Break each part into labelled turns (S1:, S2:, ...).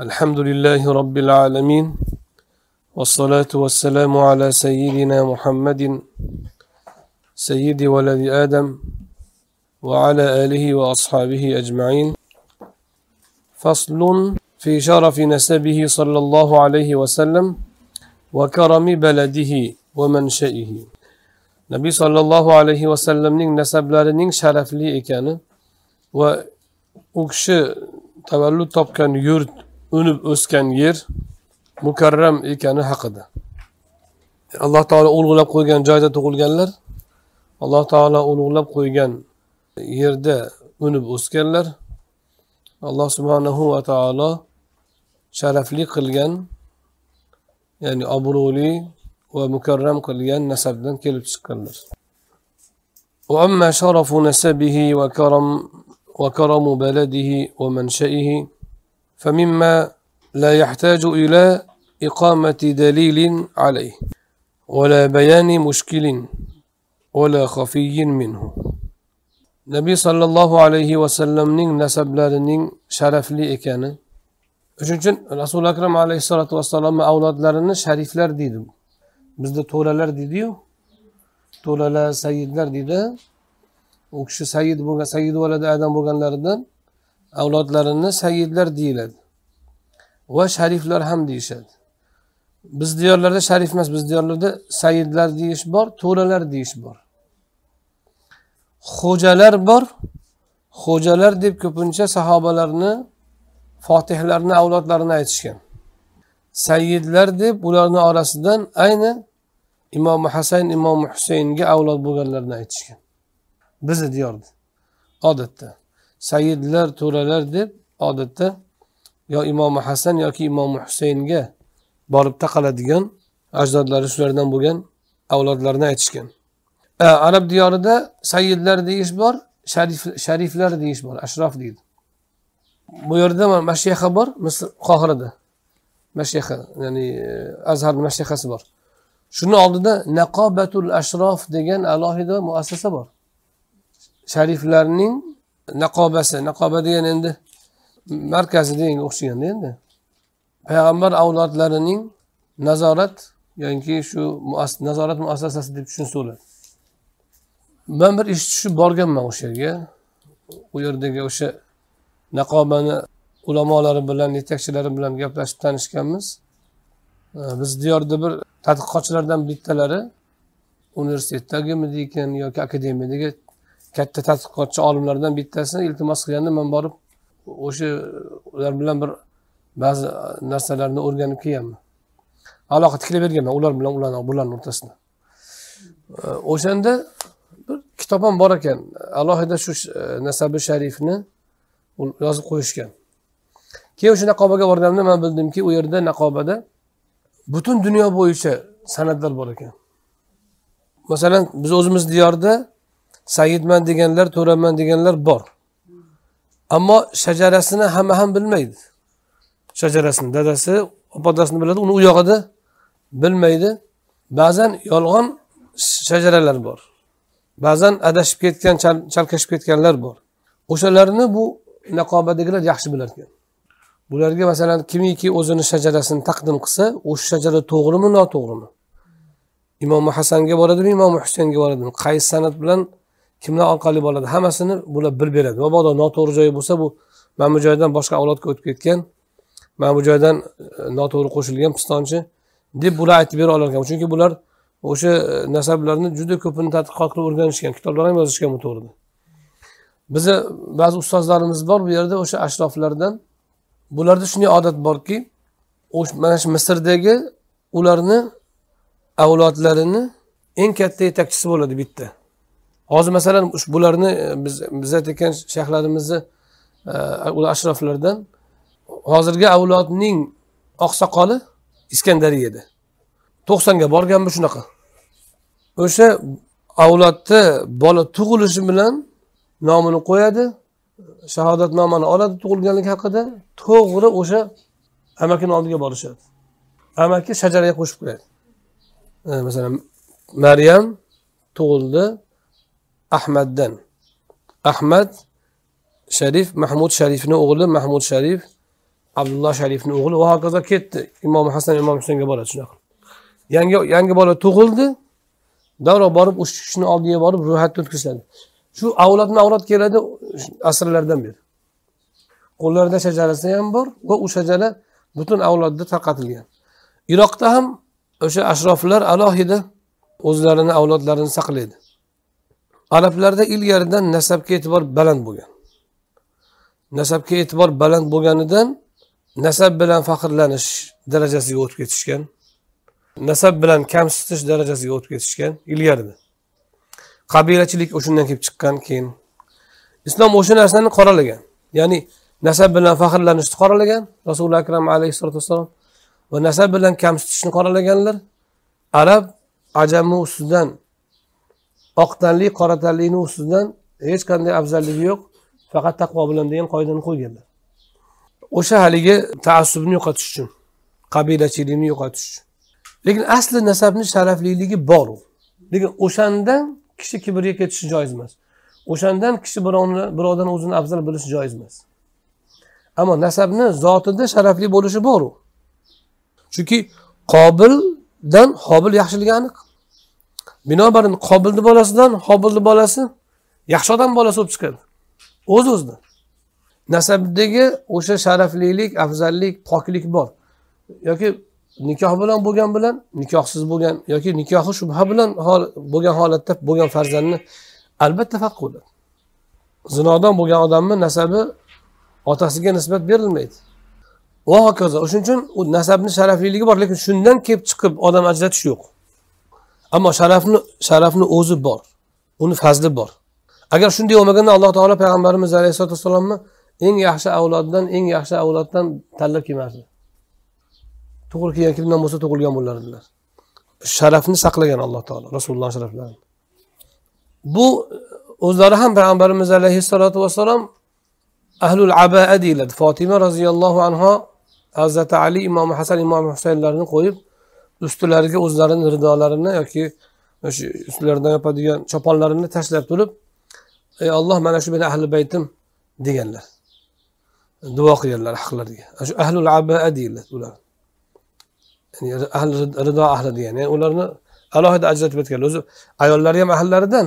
S1: الحمد لله رب العالمين والصلاة والسلام على سيدنا محمد سيد ولد آدم وعلى آله وأصحابه أجمعين فصل في شرف نسبه صلى الله عليه وسلم وكرم بلده ومنشئه نبي صلى الله عليه وسلم نسب لارنين شرف va كان kishi تولد topgan يرد unib o'sgan yer mukarram ekani haqida alloh taolo ulug'lab qo'ygan joyda tug'ilganlar alloh taolo ulug'lab qo'ygan yerda unib o'sganlar alloh subhanahu va taolo sharafli qilgan ya'ni obro'li va mukarram qilgan nasabdan kelib chiqqanlar وأما شرف نسبه وكرم وكرم بلده ومنشئه فمما لا يحتاج إلى إقامة دليل عليه ولا بيان مشكل ولا خفي منه nabiy sollallohu alayhi vasallamning nasablarining sharafli ekani shuning uchun rasuli akram alayhissalotu vassalomni avlodlarini shariflar deydi bizda to'ralar deydiyu to'ralar sayidlar deydi u kishi sayid bo'lgan sayid valada adam bo'lganlaridan avlodlarini sayyidlar deyiladi va shariflar ham deyishadi biz diyorlarda sharif emas biz diyorlarda sayyidlar deyish bor to'ralar deyish bor xo'jalar bor xo'jalar deb ko'pincha sahobalarni fotihlarni avlodlarini aytishgan sayyidlar deb ularni orasidan ayni imom hasan imom husaynga avlod bo'lganlarni aytishgan bizni diyorda odatda sayidlar to'ralar deb odatda yo imomi hasan yoki imomi husaynga borib taqaladigan ajdodlari shulardan bo'lgan avlodlarni aytishgan e, arab diyorida sayidlar deyish bor sharif shariflar deyish bor ashrof deydi bu yerda mashyaha bor misr qohirada mashyaha ya'ni e, azharni mashyahasi bor shuni oldida naqobatul ashrof degan alohida muassasa bor shariflarning naqobasi naqoba degani endi markazi deganga o'xshaganda endi payg'ambar avlodlarining nazorat yoki shu nazorat muassasasi deb tushunsa bo'ladi man bir ish tushib borganman o'sha yerga u yerdagi o'sha naqobani ulamolari bilan yetakchilari bilan gaplashib tanishganmiz biz diyorda bir tadqiqotchilardan bittalari universitetdagimidi ekan yoki akademiyadagi katta tadqiqotchi olimlardan bittasini iltimos qilganda man borib o'sha ular bilan bir ba'zi narsalarni o'rganib kelganman aloqa tiklab berganman ular bilan ularni bularni o'rtasida o'shanda bir kitob ham bor ekan alohida shu e, nasabi sharifni yozib qo'yishgan keyin o'sha naqobaga borganimda man bildimki u yerda naqobada butun dunyo bo'yicha san'atlar bor ekan masalan biz o'zimiz diyorda sayidman deganlar to'raman deganlar bor ammo shajarasini hamma ham bilmaydi shajarasini dadasi opadasini biladi uni u yog'ida bilmaydi ba'zan yolg'on shajaralar bor ba'zan adashib ketgan chalkashib ketganlar bor o'shalarni bu naqobadagilar yaxshi bilar bularga masalan kimiki o'zini shajarasini taqdim qilsa o'sha shajara to'g'rimi noto'g'rimi imom hasanga boradimi imom husaynga boradimi qaysi san'at bilan kimlar orqali bo'ladi hammasini bular bilib beradi mabodo noto'g'ri joyi bo'lsa bu mana bu joydan boshqa avlodga o'tib ketgan mana bu joydan e, noto'g'ri qo'shilgan pistonchi deb bular aytib bera olar ekan chunki bular o'sha e, nasablarni juda ko'pini tadqiqot qilib o'rganishgan kitoblar ham yozishgan bu to'g'rida bizni ba'zi ustozlarimiz bor bu yerda o'sha ashroflardan bularda shunday odat borki mana shu misrdagi ularni avlodlarini eng katta yetakchisi bo'ladi bitta hozir masalan bularni e, biz biz aytayotgan shayxlarimizni e, ular ashroflardan hozirgi avlodning oqsoqoli iskandariyada to'qsonga borganmi shunaqa o'sha avlodda bola tug'ilishi bilan nomini qo'yadi shahodatnomani oladi tug'ilganlik haqida to'g'ri o'sha amakini oldiga borishadi amaki shajaraga qo'shib qo'yadi e, masalan maryam tug'ildi ahmaddan ahmad sharif mahmud sharifni o'g'li mahmud sharif abdulloh sharifni o'g'li va hokazo ketdi imom hasan imom husanga boradi shunaqa yangi yangi bola tug'ildi darrov borib uch kishini oldiga borib ro'yxatni o'tkaziladi shu avlodma avlod keladi asrlardan beri qo'llarida shajarasi ham bor va u shajara butun avlodda tarqatilgan iroqda ham o'sha ashroflar alohida o'zlarini avlodlarini saqlaydi arablarda ilgaridan nasabga e'tibor baland bo'lgan nasabga e'tibor baland bo'lganidan nasab bilan faxrlanish darajasiga o'tib ketishgan nasab bilan kamsitish darajasiga o'tib ketishgan ilgarida qabilachilik o'shandan kelib chiqqan keyin islom o'sha narsani qoralagan ya'ni nasab bilan faxrlanishni qoralagan rasuli akram alayhisalotu vassalom va nasab bilan kamsitishni qoralaganlar arab ajamu ustidan oq tanli qora tanlini ustidan hech qanday afzalligi yo'q faqat taqvo bilan degan qoidani qo'yganlar o'sha haligi taassubni yo'qotish uchun qabilachilikni yo'qotish uchun lekin asli nasabni sharafliligi bor u lekin o'shandan kishi kibrga ketishi joiz emas o'shandan kishi birovni birovdan o'zini afzal bilishi joiz emas ammo nasabni zotida sharafli bo'lishi u chunki qobildan hobil yaxshiligi aniq binobarin qobilni bolasidan hobilni bolasi yaxshi odam bolasi bo'lib chiqadi o'z o'zidan nasabdagi o'sha sharaflilik afzallik poklik bor yoki nikoh bilan bo'lgan bilan nikohsiz bo'lgan yoki nikohi shubha bilan bo'lgan holatda bo'lgan farzandni albatta farq bo'ladi zinodan bo'lgan odamni nasabi otasiga nisbat berilmaydi va hokazo shuning uchun u nasabni sharafliligi bor lekin shundan kelib chiqib odam ajratish yo'q ammo sharafni sharafni o'zi bor uni fazli bor agar shunday bo'lmaganda alloh taolo payg'ambarimiz alayhisalotu vassalomni eng yaxshi avloddan eng yaxshi avloddan tanlab kelmasdi to'g'ri kelgan kimdan bo'lsa tug'ilgan bo'lardilar sharafni saqlagan alloh taolo rasululloh sharaflarini bu o'zlari ham payg'ambarimiz alayhissalotu vassalom ahlul abaa deyiladi fotima roziyallohu anhu hazrati ali imom hasan imom husaynlarni qo'yib ustilariga o'zlarini ridolarini yoki shu ustilaridan yopadigan choponlarini tashlab turib ey olloh mana shu meni ahli baytim deganlar duo qilganlar haqlariga shu ahlul abaa deyiladi ular ya'ni ahli rido ahli degani ya'ni ularni alohida ajratib o'tganlar o'zi ayollari ham ahllaridan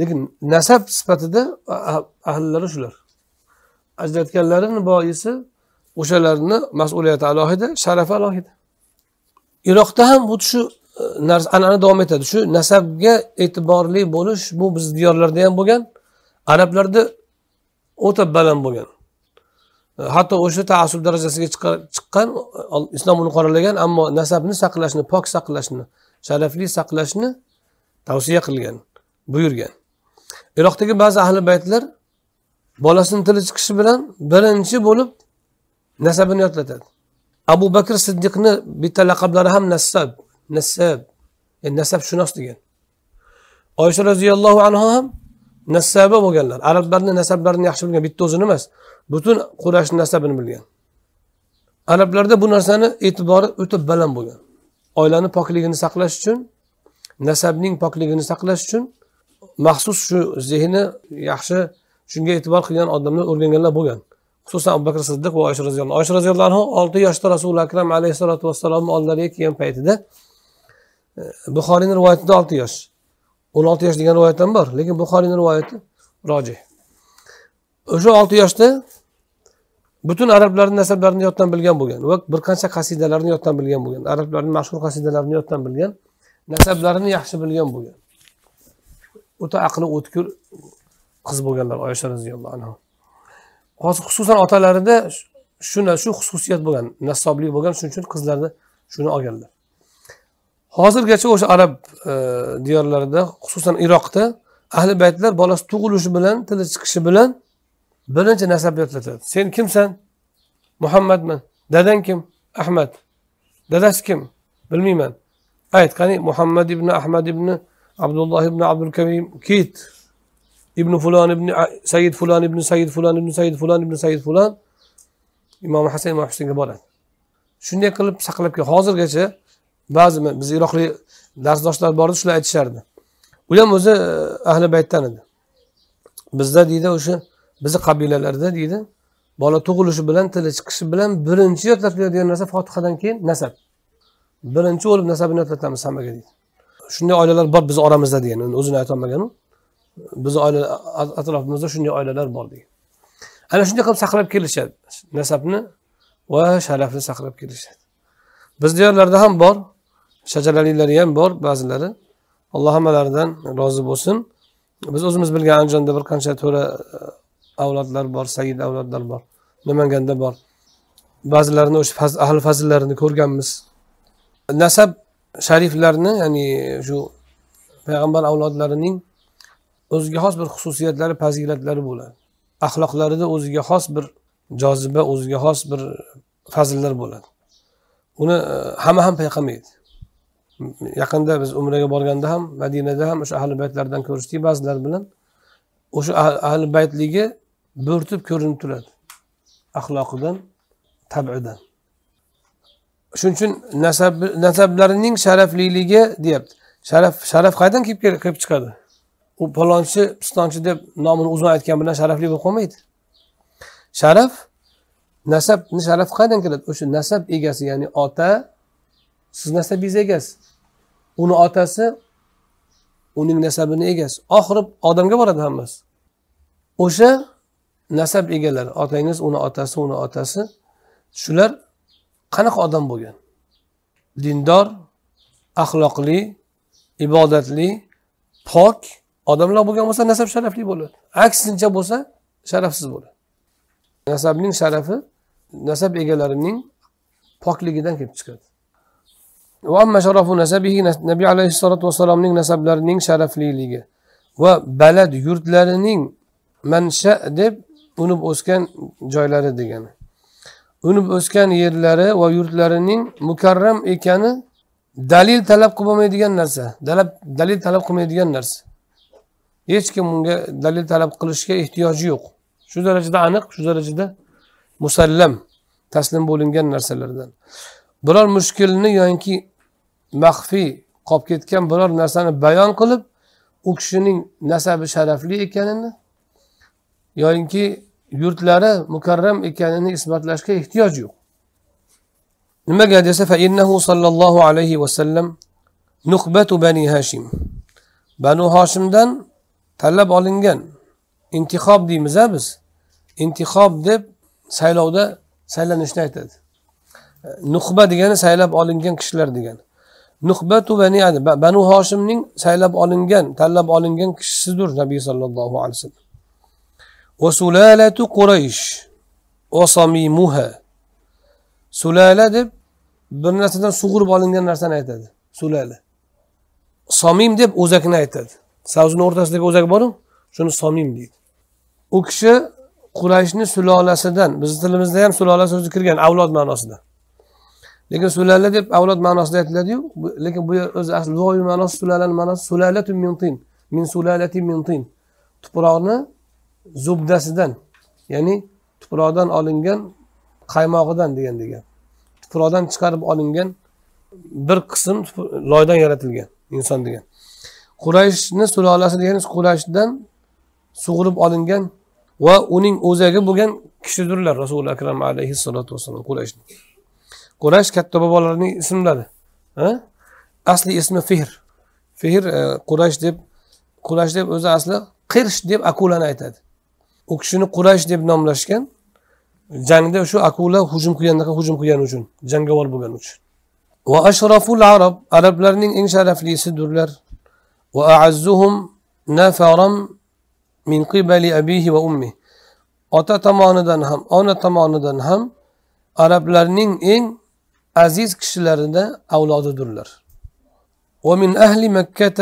S1: lekin nasab sifatida ahllari shular ajratganlarini boisi o'shalarni mas'uliyati alohida sharafi alohida iroqda ham xuddi shu e, narsa an'ana davom etadi shu nasabga e'tiborli bo'lish bu bizni diyorlarda ham bo'lgan arablarda o'ta baland bo'lgan e, hatto o'sha taassub darajasiga chiqqan islom uni qoralagan ammo nasabni saqlashni pok saqlashni sharafli saqlashni tavsiya qilgan buyurgan iroqdagi ba'zi ahli baytlar bolasini tili chiqishi bilan birinchi bo'lib nasabini yodlatadi abu bakr siddiqni bitta laqablari ham nasab nasab nasab e, nasabshunos degan oysha roziyallohu anhu ham nasaba bo'lganlar arablarni nasablarini yaxshi bilgan bitta o'zini emas butun qurashni nasabini bilgan arablarda bu narsani e'tibori o'ta baland bo'lgan oilani pokligini saqlash uchun nasabning pokligini saqlash uchun maxsus shu zehni yaxshi shunga e'tibor qilgan odamlar o'rganganlar bo'lgan xususan abu bakr siddiq va oysha roziyallohu oysha roziyallohu anhu olti yoshda rasuli akram alayhissalotu vassalomni oldilariga kelgan paytida e, buxoriyni rivoyatida olti yosh o'n olti yosh degan rivoyat ham bor lekin buxoriyni rivoyati rojih o'sha olti yoshda butun arablarni nasablarini yoddan bilgan bo'lgan va bir qancha qasidalarni yoddan bilgan bo'lgan arablarni mashhur qasidalarini yoddan bilgan nasablarini yaxshi bilgan bo'lgan o'ta aqli o'tkir qiz bo'lganlar oysha roziyallohu anhu hozir xususan otalarida shu shu xususiyat bo'lgan nasoblik bo'lgan shuning uchun qizlarni shuni olganlar hozirgacha o'sha arab e, diyorlarida xususan iroqda ahli baytlar bolasi tug'ilishi bilan tili chiqishi bilan birinchi nasab yodlatadi sen kimsan muhammadman dadang kim ahmad dadasi kim bilmayman ayt qani muhammad ibn ahmad ibn abdulloh ibn abdul karim ket ibn fulon ibn sayid fulon ibn sayid fulon ibn sayid fulon ibn sayid fulon imom hasan imom husanga boradi shunday qilib saqlab kelgan hozirgacha ba'zi biz iroqlik darsdoshlar bor edi shular aytishardi u ham o'zi e, ahli baytdan edi bizda deydi o'sha bizni qabilalarda deydi bola tug'ilishi bilan tili chiqishi bilan birinchi yodlatiladigan narsa fotihadan keyin nasab birinchi o'lib nasabini yodlatamiz hammaga deydi shunday oilalar bor bizni oramizda degan o'zini aytolmaganu bizni oila atrofimizda shunday oilalar bor degan ana shunday qilib saqlab kelishadi nasabni va sharafni saqlab kelishadi bizni yerlarda ham bor shajaralilari ham bor ba'zilari alloh hammalaridan rozi bo'lsin biz o'zimiz bilgan andijonda bir qancha to'ra e, avlodlar bor said avlodlar bor namanganda bor ba'zilarini o'sha ahli fazillarini ko'rganmiz nasab shariflarni ya'ni shu payg'ambar avlodlarining o'ziga xos bir xususiyatlari fazilatlari bo'ladi axloqlarida o'ziga xos bir joziba o'ziga xos bir fazillar bo'ladi uni e, hamma ham payqamaydi yaqinda biz umraga borganda ham madinada ham o'sha ahli baytlardan ko'rishdik ba'zilar bilan o'sha ah, ahli baytligi bo'rtib ko'rinib turadi axloqidan tabidan shuning uchun nasab nasablarining sharafliligi deyapti sharaf sharaf qayerdan kelib chiqadi u palonchi pistonchi deb nomini uzun aytgan bilan sharafli bo'lib qolmaydi sharaf nasabni sharafi qayerdan keladi o'sha nasab egasi ya'ni ota siz nasabingiz egasi uni otasi uning nasabini egasi oxiri odamga boradi hammasi o'sha nasab egalari otangiz uni otasi uni otasi shular qanaqa odam bo'lgan dindor axloqli ibodatli pok odamlar bo'lgan bo'lsa nasab sharafli bo'ladi aksincha bo'lsa sharafsiz bo'ladi nasabning sharafi nasab egalarining pokligidan kelib chiqadi nabiy alayhissalotu vassalomning nasablarining sharafliligi va balad yurtlarining mansha deb unib o'sgan joylari degani unib o'sgan yerlari va yurtlarining mukarram ekani dalil talab qilib bo'lmaydigan narsa dalil talab qilmaydigan narsa hech kim unga dalil talab qilishga ehtiyoji yo'q shu darajada aniq shu darajada musallam taslim bo'lingan narsalardan biror mushkulni yoki maxfiy qolib ketgan biror narsani bayon qilib u kishining nasabi sharafli ekanini yoyinki yurtlari mukarram ekanini isbotlashga ehtiyoj yo'q nimaga desa innahu sollallohu alayhi vasallam nuhbatu bani hashim banu hoshimdan tanlab olingan intihob deymiz a biz intihob deb saylovda saylanishni aytadi nuhba degani saylab olingan kishilar degani nuhbatu bani adam banu hoshimning saylab olingan tanlab olingan kishisidir nabiy sollallohu alayhi vasallam va sulalatu quraysh va sulala deb bir narsadan sug'urib olingan narsani aytadi sulala somim deb o'zakni aytadi savzini o'rtasidagi o'zak boru shuni somim deydi u kishi qurayshni sulolasidan bizni tilimizda ham sulola so'zi kirgan avlod ma'nosida lekin sulala deb avlod ma'nosida aytiladiyu lekin bu yer o'zi asli lug'aviy ma'nosi sulalani ma'nosi sulalatu min tin min sulalati min tin tuproqni zubdasidan ya'ni tuproqdan olingan qaymog'idan degan degan tuproqdan chiqarib olingan bir qism loydan yaratilgan inson degan qurayshni sulolasi degani qurayshdan sug'urib olingan va uning o'zagi bo'lgan kishidirlar rasuli akram alayhissalotu vassalom qurash quraysh katta bobolarining ismlari asli ismi fehr fehr e, quraysh deb quraysh deb o'zi asli qirsh deb akulani aytadi u kishini quraysh deb nomlashgan jangda shu akula hujum qilgandaqa hujum qilgani uchun jangovar bo'lgani uchun va ashraful arab arablarning eng sharaflisidirlar وأعزهم نفرا من قبل أبيه وأمه ota tomonidan ham ona tomonidan ham arablarning eng aziz kishilarida avlodidirlar ومن أهل مكة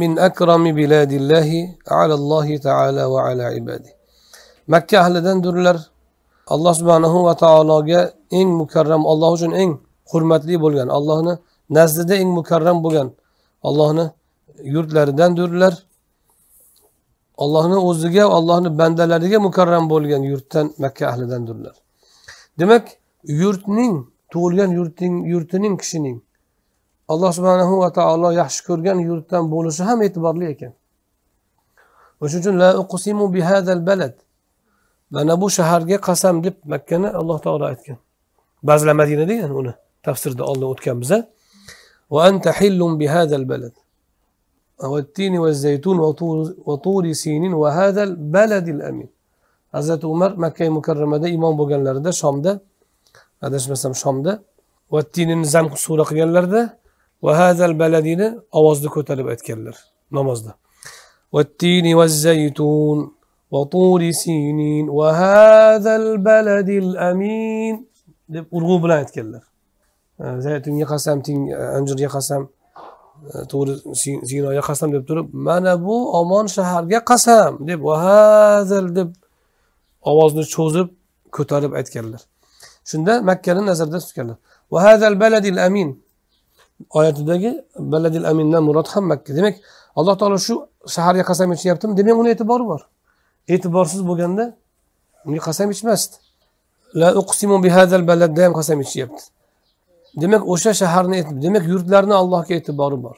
S1: من أكرم بلاد الله على الله تعالى وعلى عباده makka ahlidandirlar alloh subhanahu va taologa eng mukarram alloh uchun eng hurmatli bo'lgan allohni nazdida eng mukarram bo'lgan allohni yurtlaridandirlar ollohni o'ziga ollohni bandalariga mukarram bo'lgan yurtdan makka ahlidandirlar demak yurtning tug'ilgan yurtning yurtining kishining alloh subhanahu va taolo yaxshi ko'rgan yurtdan bo'lishi ham e'tiborli ekan o'shuning uchun la uqsimu bihadal balad mana bu shaharga qasam deb makkani alloh taolo aytgan ba'zilar madina degan uni tafsirda oldin o'tganmiz va anta hillum bihadal balad والتين والزيتون وطور, وطور سينين وهذا البلد الأمين حضرت عمر مكة مكرمة ده إمام بغنلر ده شام ده هذا مثلا شام ده والتين زم سورة قيلر ده وهذا البلد ده أواز ده كتر بأت نماز ده والتين والزيتون وطور سينين وهذا البلد الأمين ده أرغو بلا يتكلر آه، زيتون يقسم تين أنجر يقسم E, to'g'ri sinoga qasam deb turib mana bu omon shaharga qasam deb vahazil deb ovozni cho'zib ko'tarib aytganlar shunda makkani nazarda tutganlar vahazal baladil amin oyatidagi baladil amindan murod ham makka demak alloh taolo shu shaharga qasam ichyaptimi demak uni e'tibori bor e'tiborsiz bo'lganda unga qasam ichmasdi la uqsimu bihadal baladda ham qasam ichyapti demak o'sha shaharni demak yurtlarni allohga e'tibori bor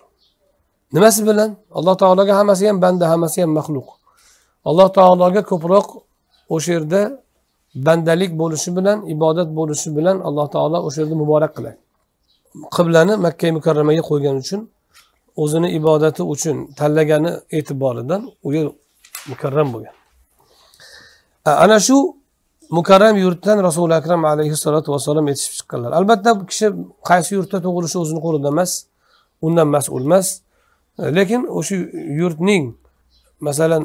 S1: nimasi bilan alloh taologa hammasi ham banda hammasi ham maxluq alloh taologa ko'proq o'sha yerda bandalik bo'lishi bilan ibodat bo'lishi bilan alloh taolo o'sha yerda muborak qiladi qiblani makka mukarramaga qo'ygani uchun o'zini ibodati uchun tanlagani e'tiboridan u yer mukarram bo'lgan ana shu mukarram yurtdan rasuli akram alayhissalotu vassalom yetishib chiqqanlar albatta bu kishi qaysi yurtda tug'ilishi o'zini qo'lida emas undan mas'ul emas e, lekin o'sha yurtning masalan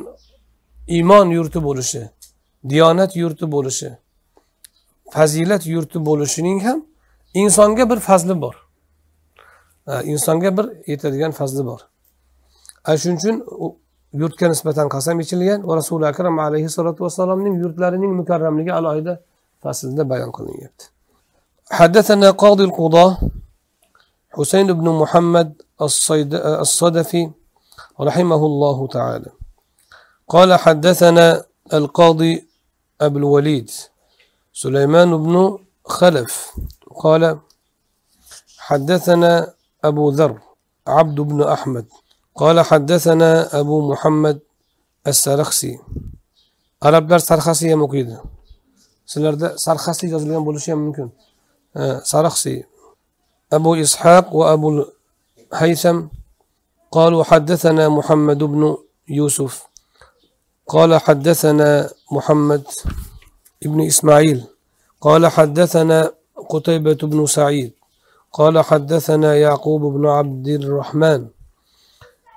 S1: iymon yurti bo'lishi diyonat yurti bo'lishi fazilat yurti bo'lishining ham insonga bir fazli bor e, insonga bir yetadigan fazli bor ana shuning uchun yurtga nisbatan qasam ichilgan va rasuli akram alayhissalotu vassalomning yurtlarining mukarramligi alohida faslda bayon qilinyapti حدثنا قاضي القضاة حسين بن محمد الصدفي رحمه الله تعالى قال حدثنا القاضي أبو الوليد سليمان بن خلف قال حدثنا أبو ذر عبد بن أحمد قال حدثنا أبو محمد السرخسي arablar سرخسي ham o'qiydi سرخسي sarhasiy yozilgan bo'lishi ممكن سرخسي أبو إسحاق وأبو الهيثم قالوا حدثنا محمد بن يوسف قال حدثنا محمد بن إسماعيل قال حدثنا قتيبة بن سعيد قال حدثنا يعقوب بن عبد الرحمن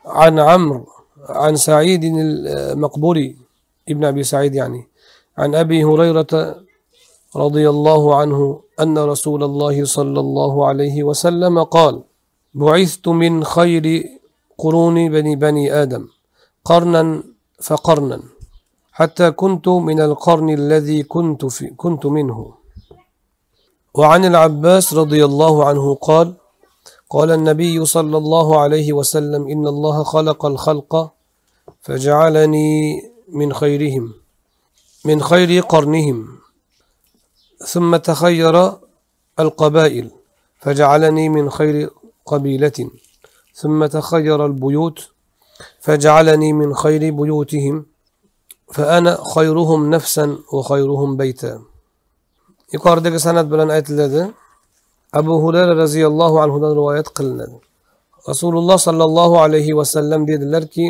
S1: عن عمرو عن سعيد المقبري ابن أبي سعيد يعني عن أبي هريرة رضي الله عنه أن رسول الله صلى الله عليه وسلم قال بعثت من خير قرون بني بني آدم قرنا فقرنا حتى كنت من القرن الذي كنت, في كنت منه وعن العباس رضي الله عنه قال قال النبي صلى الله عليه وسلم إن الله خلق الخلق فجعلني من خيرهم من خير قرنهم ثم تخير القبائل فجعلني من خير قبيلة ثم تخير البيوت فجعلني من خير بيوتهم فأنا خيرهم نفسا وخيرهم بيتا سند بلان bilan آية aytiladi abu hurayra roziyallohu anhudan rivoyat qilinadi rasululloh sollallohu alayhi vasallam dedilarki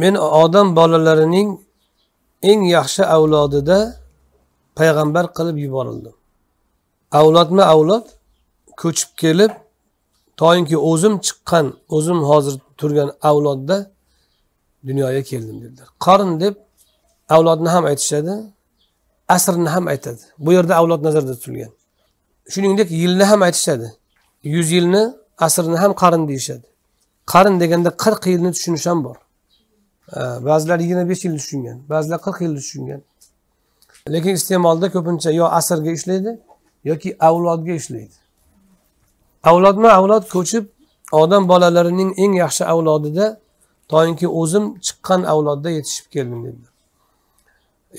S1: men odam bolalarining eng yaxshi avlodida payg'ambar qilib yuborildim avlodma avlod ko'chib kelib toinki o'zim chiqqan o'zim hozir turgan avlodda dunyoga keldim dedilar qarn deb avlodni ham aytishadi asrni ham aytadi bu yerda avlod nazarda tutilgan shuningdek yilni ham aytishadi yuz yilni asrni ham qarin deyishadi qarin deganda qirq yilni tushunish ham bor ba'zilar yigirma besh yilni tushungan ba'zilar qirq yilni tushungan lekin iste'molda ko'pincha yo asrga ishlaydi yoki avlodga ishlaydi avlodma avlod ko'chib odam bolalarining eng yaxshi avlodida toinki o'zim chiqqan avlodda yetishib keldim dedilar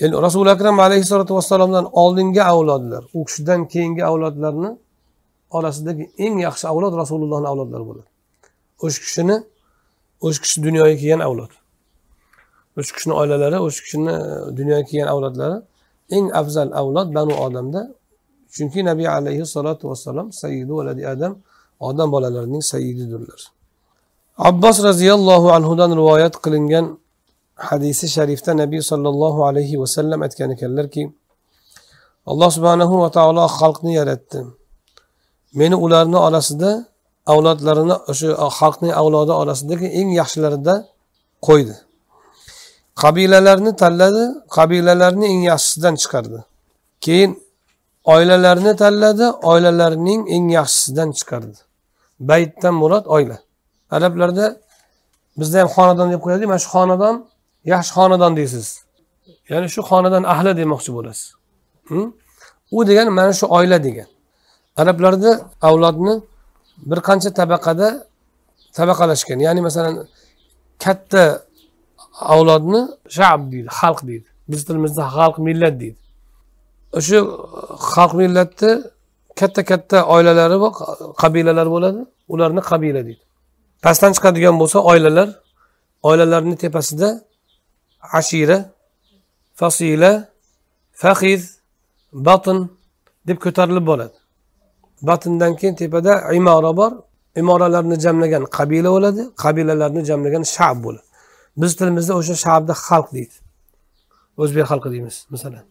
S1: endi rasuli akram alayhissalotu vassalomdan oldingi avlodlar u kishidan keyingi avlodlarni orasidagi eng yaxshi avlod rasulullohni avlodlari bo'ladi o'sha kishini o'sha kishi dunyoga kelgan avlod o'sha kishini oilalari o'sha kishini e, dunyoga kelgan avlodlari eng afzal avlod banu odamda chunki nabiy alayhissalotu vassalom sayyidu valadi adam odam bolalarining sayyididirlar abbos roziyallohu anhudan rivoyat qilingan hadisi sharifda nabiy sollallohu alayhi vasallam aytgan ekanlarki alloh subhanahu va taolo xalqni yaratdi meni ularni orasida avlodlarini o'sha xalqning avlodi orasidagi eng yaxshilarida qo'ydi qabilalarni tanladi qabilalarni eng yaxshisidan chiqardi keyin oilalarni tanladi oilalarning eng yaxshisidan chiqardi baytdan murod oila arablarda bizda ham xonadon deb qo'yadiku mana shu xonadon yaxshi xonadon deysiz ya'ni shu xonadon ahli demoqchi bo'lasiz u degani mana shu oila degan arablarda avlodni bir qancha tabaqada tabaqalashgan ya'ni masalan katta avlodni shab deydi xalq deydi biz tilimizda xalq millat deydi o'sha xalq millatni katta katta oilalari va qabilalar bo'ladi ularni qabila deydi pastdan chiqadigan bo'lsa oilalar oilalarni tepasida ashira fasila fahiz batn deb ko'tarilib boradi batndan keyin tepada imora bor imoralarni jamlagan qabila bo'ladi qabilalarni jamlagan shab bo'ladi biz tilimizda o'sha shabni xalq deydi o'zbek xalqi deymiz masalan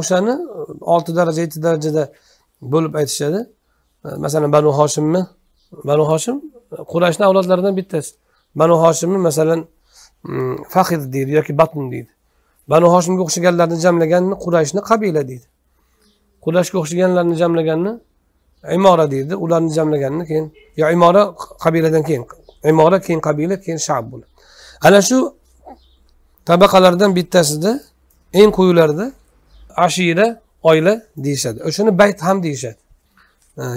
S1: o'shani olti daraja yetti darajada bo'lib aytishadi masalan banu hoshimmi banu hoshim qurashni avlodlaridan bittasi banu hoshimni masalan fahid deydi yoki batn deydi banu hoshimga o'xshaganlarni jamlaganni qurayshni qabila deydi qurashga o'xshaganlarni jamlaganni imora deydi ularni jamlaganni keyin yo imora qabiladan keyin imora keyin qabila keyin shab bo'ladi ana shu tabaqalardan bittasida eng quyilarida ashira oila deyishadi o'shani bayt ham deyishadi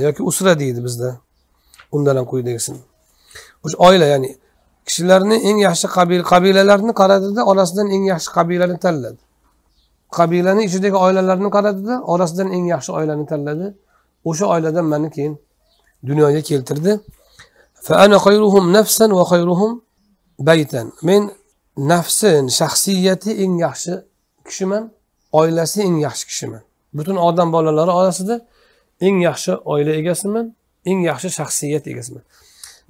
S1: yoki usra deydi bizda undan ham quyidagisini o'sha oila ya'ni kishilarni eng yaxshi qabil qabilalarni qaradida orasidan eng yaxshi qabilani tanladi qabilani ichidagi oilalarni qaradida orasidan eng yaxshi oilani tanladi o'sha oiladan mani keyin dunyoga keltirdi men nafsi shaxsiyati eng yaxshi kishiman oilasi eng yaxshi kishiman butun odam bolalari orasida eng yaxshi oila egasiman eng yaxshi shaxsiyat egasiman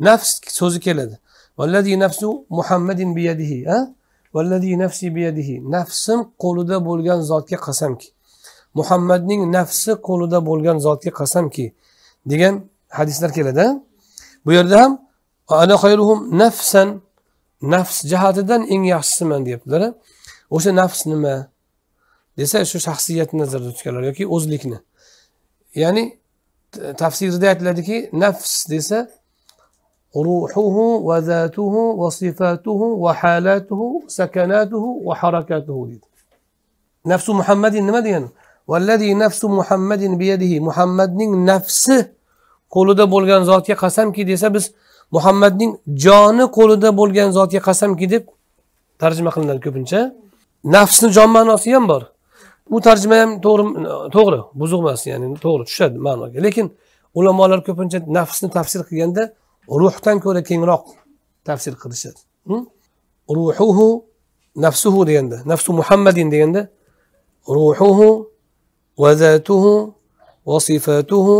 S1: nafs so'zi keladi vallazi nafsu muhammadin biyadihi a vallazi nafsi biyadihi nafsim qo'lida bo'lgan zotga qasamki muhammadning nafsi qo'lida bo'lgan zotga qasamki degan hadislar keladi bu yerda ham ana xayruhum nafsan nafs jihatidan eng yaxshisiman deyaptilar o'sha nafs nima desa shu shaxsiyatni nazarda tutganlar yoki o'zlikni ya'ni tafsirida aytiladiki nafs desa روحه وذاته وصفاته وحالاته سكناته وحركاته نفس محمد nima degani والذي نفس محمد بيده muhammadning nafsi qo'lida bo'lgan zotga qasamki desa biz muhammadning joni qo'lida bo'lgan zotga qasamki deb tarjima qilinadi ko'pincha nafsni jon ma'nosi ham bor bu tarjima ham to'g'ri to'g'ri buzuq emas ya'ni to'g'ri tushadi ma'noga lekin ulamolar ko'pincha nafsni tafsir qilganda ruhdan ko'ra kengroq tafsir qilishadi ruhuhu nafsuhu deganda nafsu muhammadin deganda ruhuhu va zatuhu va sifatuhu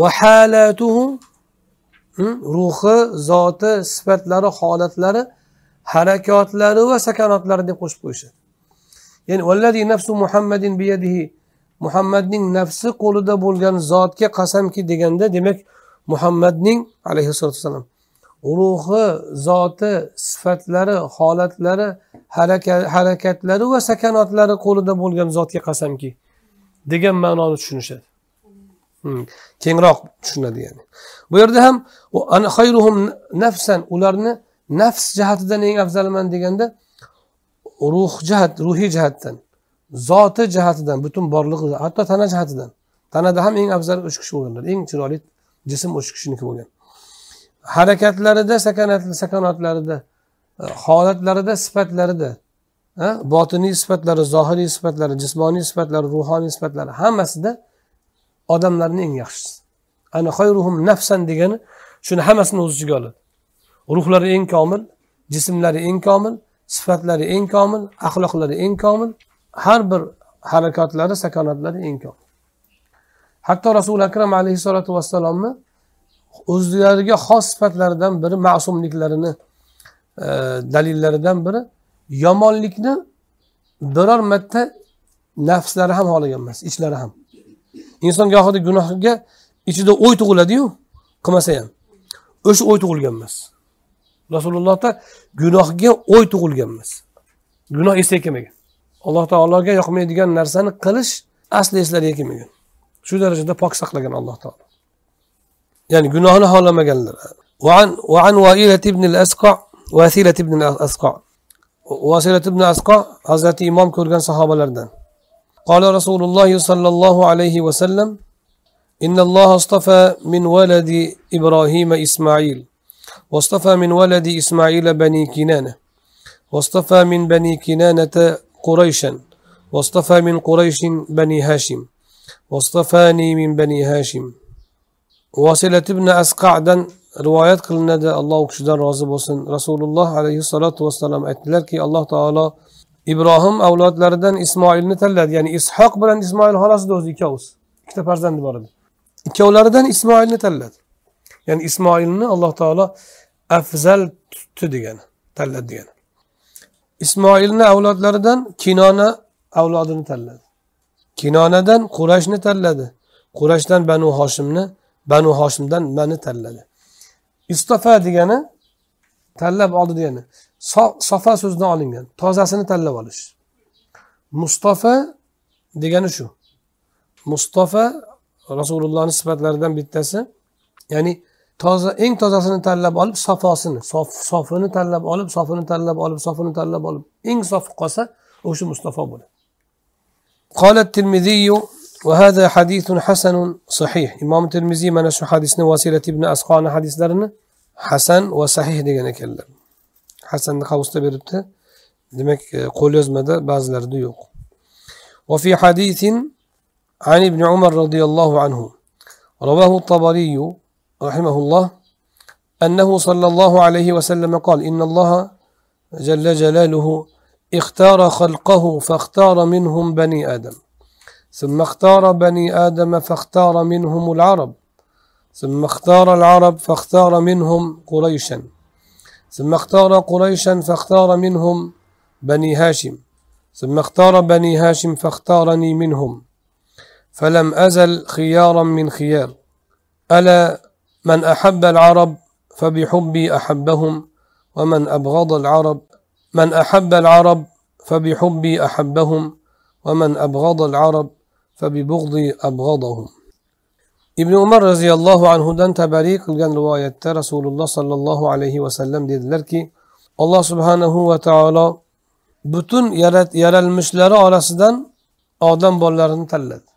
S1: va halatuhu ruhi zoti sifatlari holatlari harakatlari va sakanotlari deb qo'shib qo'yishadi ya'ni vallazi nafsu muhammadin biyadihi muhammadning nafsi qo'lida bo'lgan zotga qasamki deganda demak muhammadning alayhissalotu vassalam ruhi zoti sifatlari holatlari harakatlari va sakanotlari qo'lida bo'lgan zotga qasamki degan ma'noni tushunishadi hmm. kengroq tushunadi ya'ni bu yerda ham nafsan ularni nafs jihatidan eng afzalman deganda ruh jihat ruhiy jihatdan zoti jihatidan butun borlig'i hatto tana jihatidan tanada ham eng afzal uch kishi o'rinlar eng chiroyli jism o'sha kishiniki bo'lgan harakatlarida sakanotlarida e, holatlarida sifatlarida e, botiniy sifatlari zohiriy sifatlari jismoniy sifatlari ruhoniy sifatlari hammasida odamlarni eng yaxshisi ana xoyruhum nafsan degani shuni hammasini o'z ichiga oladi ruhlari eng komil jismlari eng komil sifatlari eng komil axloqlari eng komil har bir harakatlari sakonatlari eng komil hatto rasuli akram alayhissalotu vassalomni o'zlariga xos sifatlaridan biri ma'sumliklarini e, dalillaridan biri yomonlikni biror marta nafslari ham xohlagan emas ichlari ham inson gohida gunohga ichida o'y tug'iladiyu qilmasa ham o'sha o'y tug'ilgan emas rasulullohda gunohga o'y tug'ilgan emas gunoh esiga kelmagan alloh taologa yoqmaydigan narsani qilish asli eslariga kelmagan shu الله تعالى يعني alloh taolo ya'ni gunohni xohlamaganlar وعن وعن وائلة بن الأسقع وثيلة بن الأسقع وثيلة بن الأسقع هذا إمام كورغان صحابة لردن قال رسول الله صلى الله عليه وسلم إن الله اصطفى من ولد إبراهيم إسماعيل واصطفى من ولد إسماعيل بني كنانة واصطفى من بني كنانة قريشا واصطفى من قريش بني هاشم واصطفاني من بني هاشم وصلة ابن أسقعدا rivoyat qilinadi alloh u kishidan rozi bo'lsin rasululloh alayhissalotu vassalam aytdilarki alloh taolo ibrohim avlodlaridan ismoilni tanladi ya'ni ishoq bilan ismoil xolasida o'zi ikkovsi ikkita farzandi bor edi ikkovlaridan ismoilni tanladi ya'ni ismoilni alloh taolo afzal tutdi degani tanladi degani ismoilni avlodlaridan kinona avlodini tanladi kinonadan qurashni tanladi qurashdan banu hoshimni banu hoshimdan mani tanladi istofa degani tanlab oldi degani sofa so'zidan olingan tozasini tanlab olish mustafa degani shu mustafa rasulullohni sifatlaridan bittasi ya'ni toza eng tozasini tanlab olib safosini sofini tanlab olib sofini tanlab olib sofini tanlab olib eng sof qolsa o'sha mustafo bo'ladi قال الترمذي وهذا حديث حسن صحيح إمام الترمذي من شو حديثنا وسيلة ابن أسقان حديث درنا حسن وصحيح degan حسن hasanni havusda beribdi demak qo'lyozmada ba'zilarida يوق وفي حديث عن ابن عمر رضي الله عنه رواه الطبري رحمه الله أنه صلى الله عليه وسلم قال إن الله جل جلاله اختار خلقه فاختار منهم بني آدم ثم اختار بني آدم فاختار منهم العرب ثم اختار العرب فاختار منهم قريشا ثم اختار قريشا فاختار منهم بني هاشم ثم اختار بني هاشم فاختارني منهم فلم أزل خيارا من خيار ألا من أحب العرب فبحبي أحبهم ومن أبغض العرب من أحب العرب فبحبي أحبهم ومن أبغض العرب فببغضي أبغضهم ibn umar roziyallohu anhudan tabariy qilgan rivoyatda rasululloh sollallohu alayhi vasallam dedilarki alloh subhanahu va taolo butun yaralmishlari orasidan odam bolalarini tanladi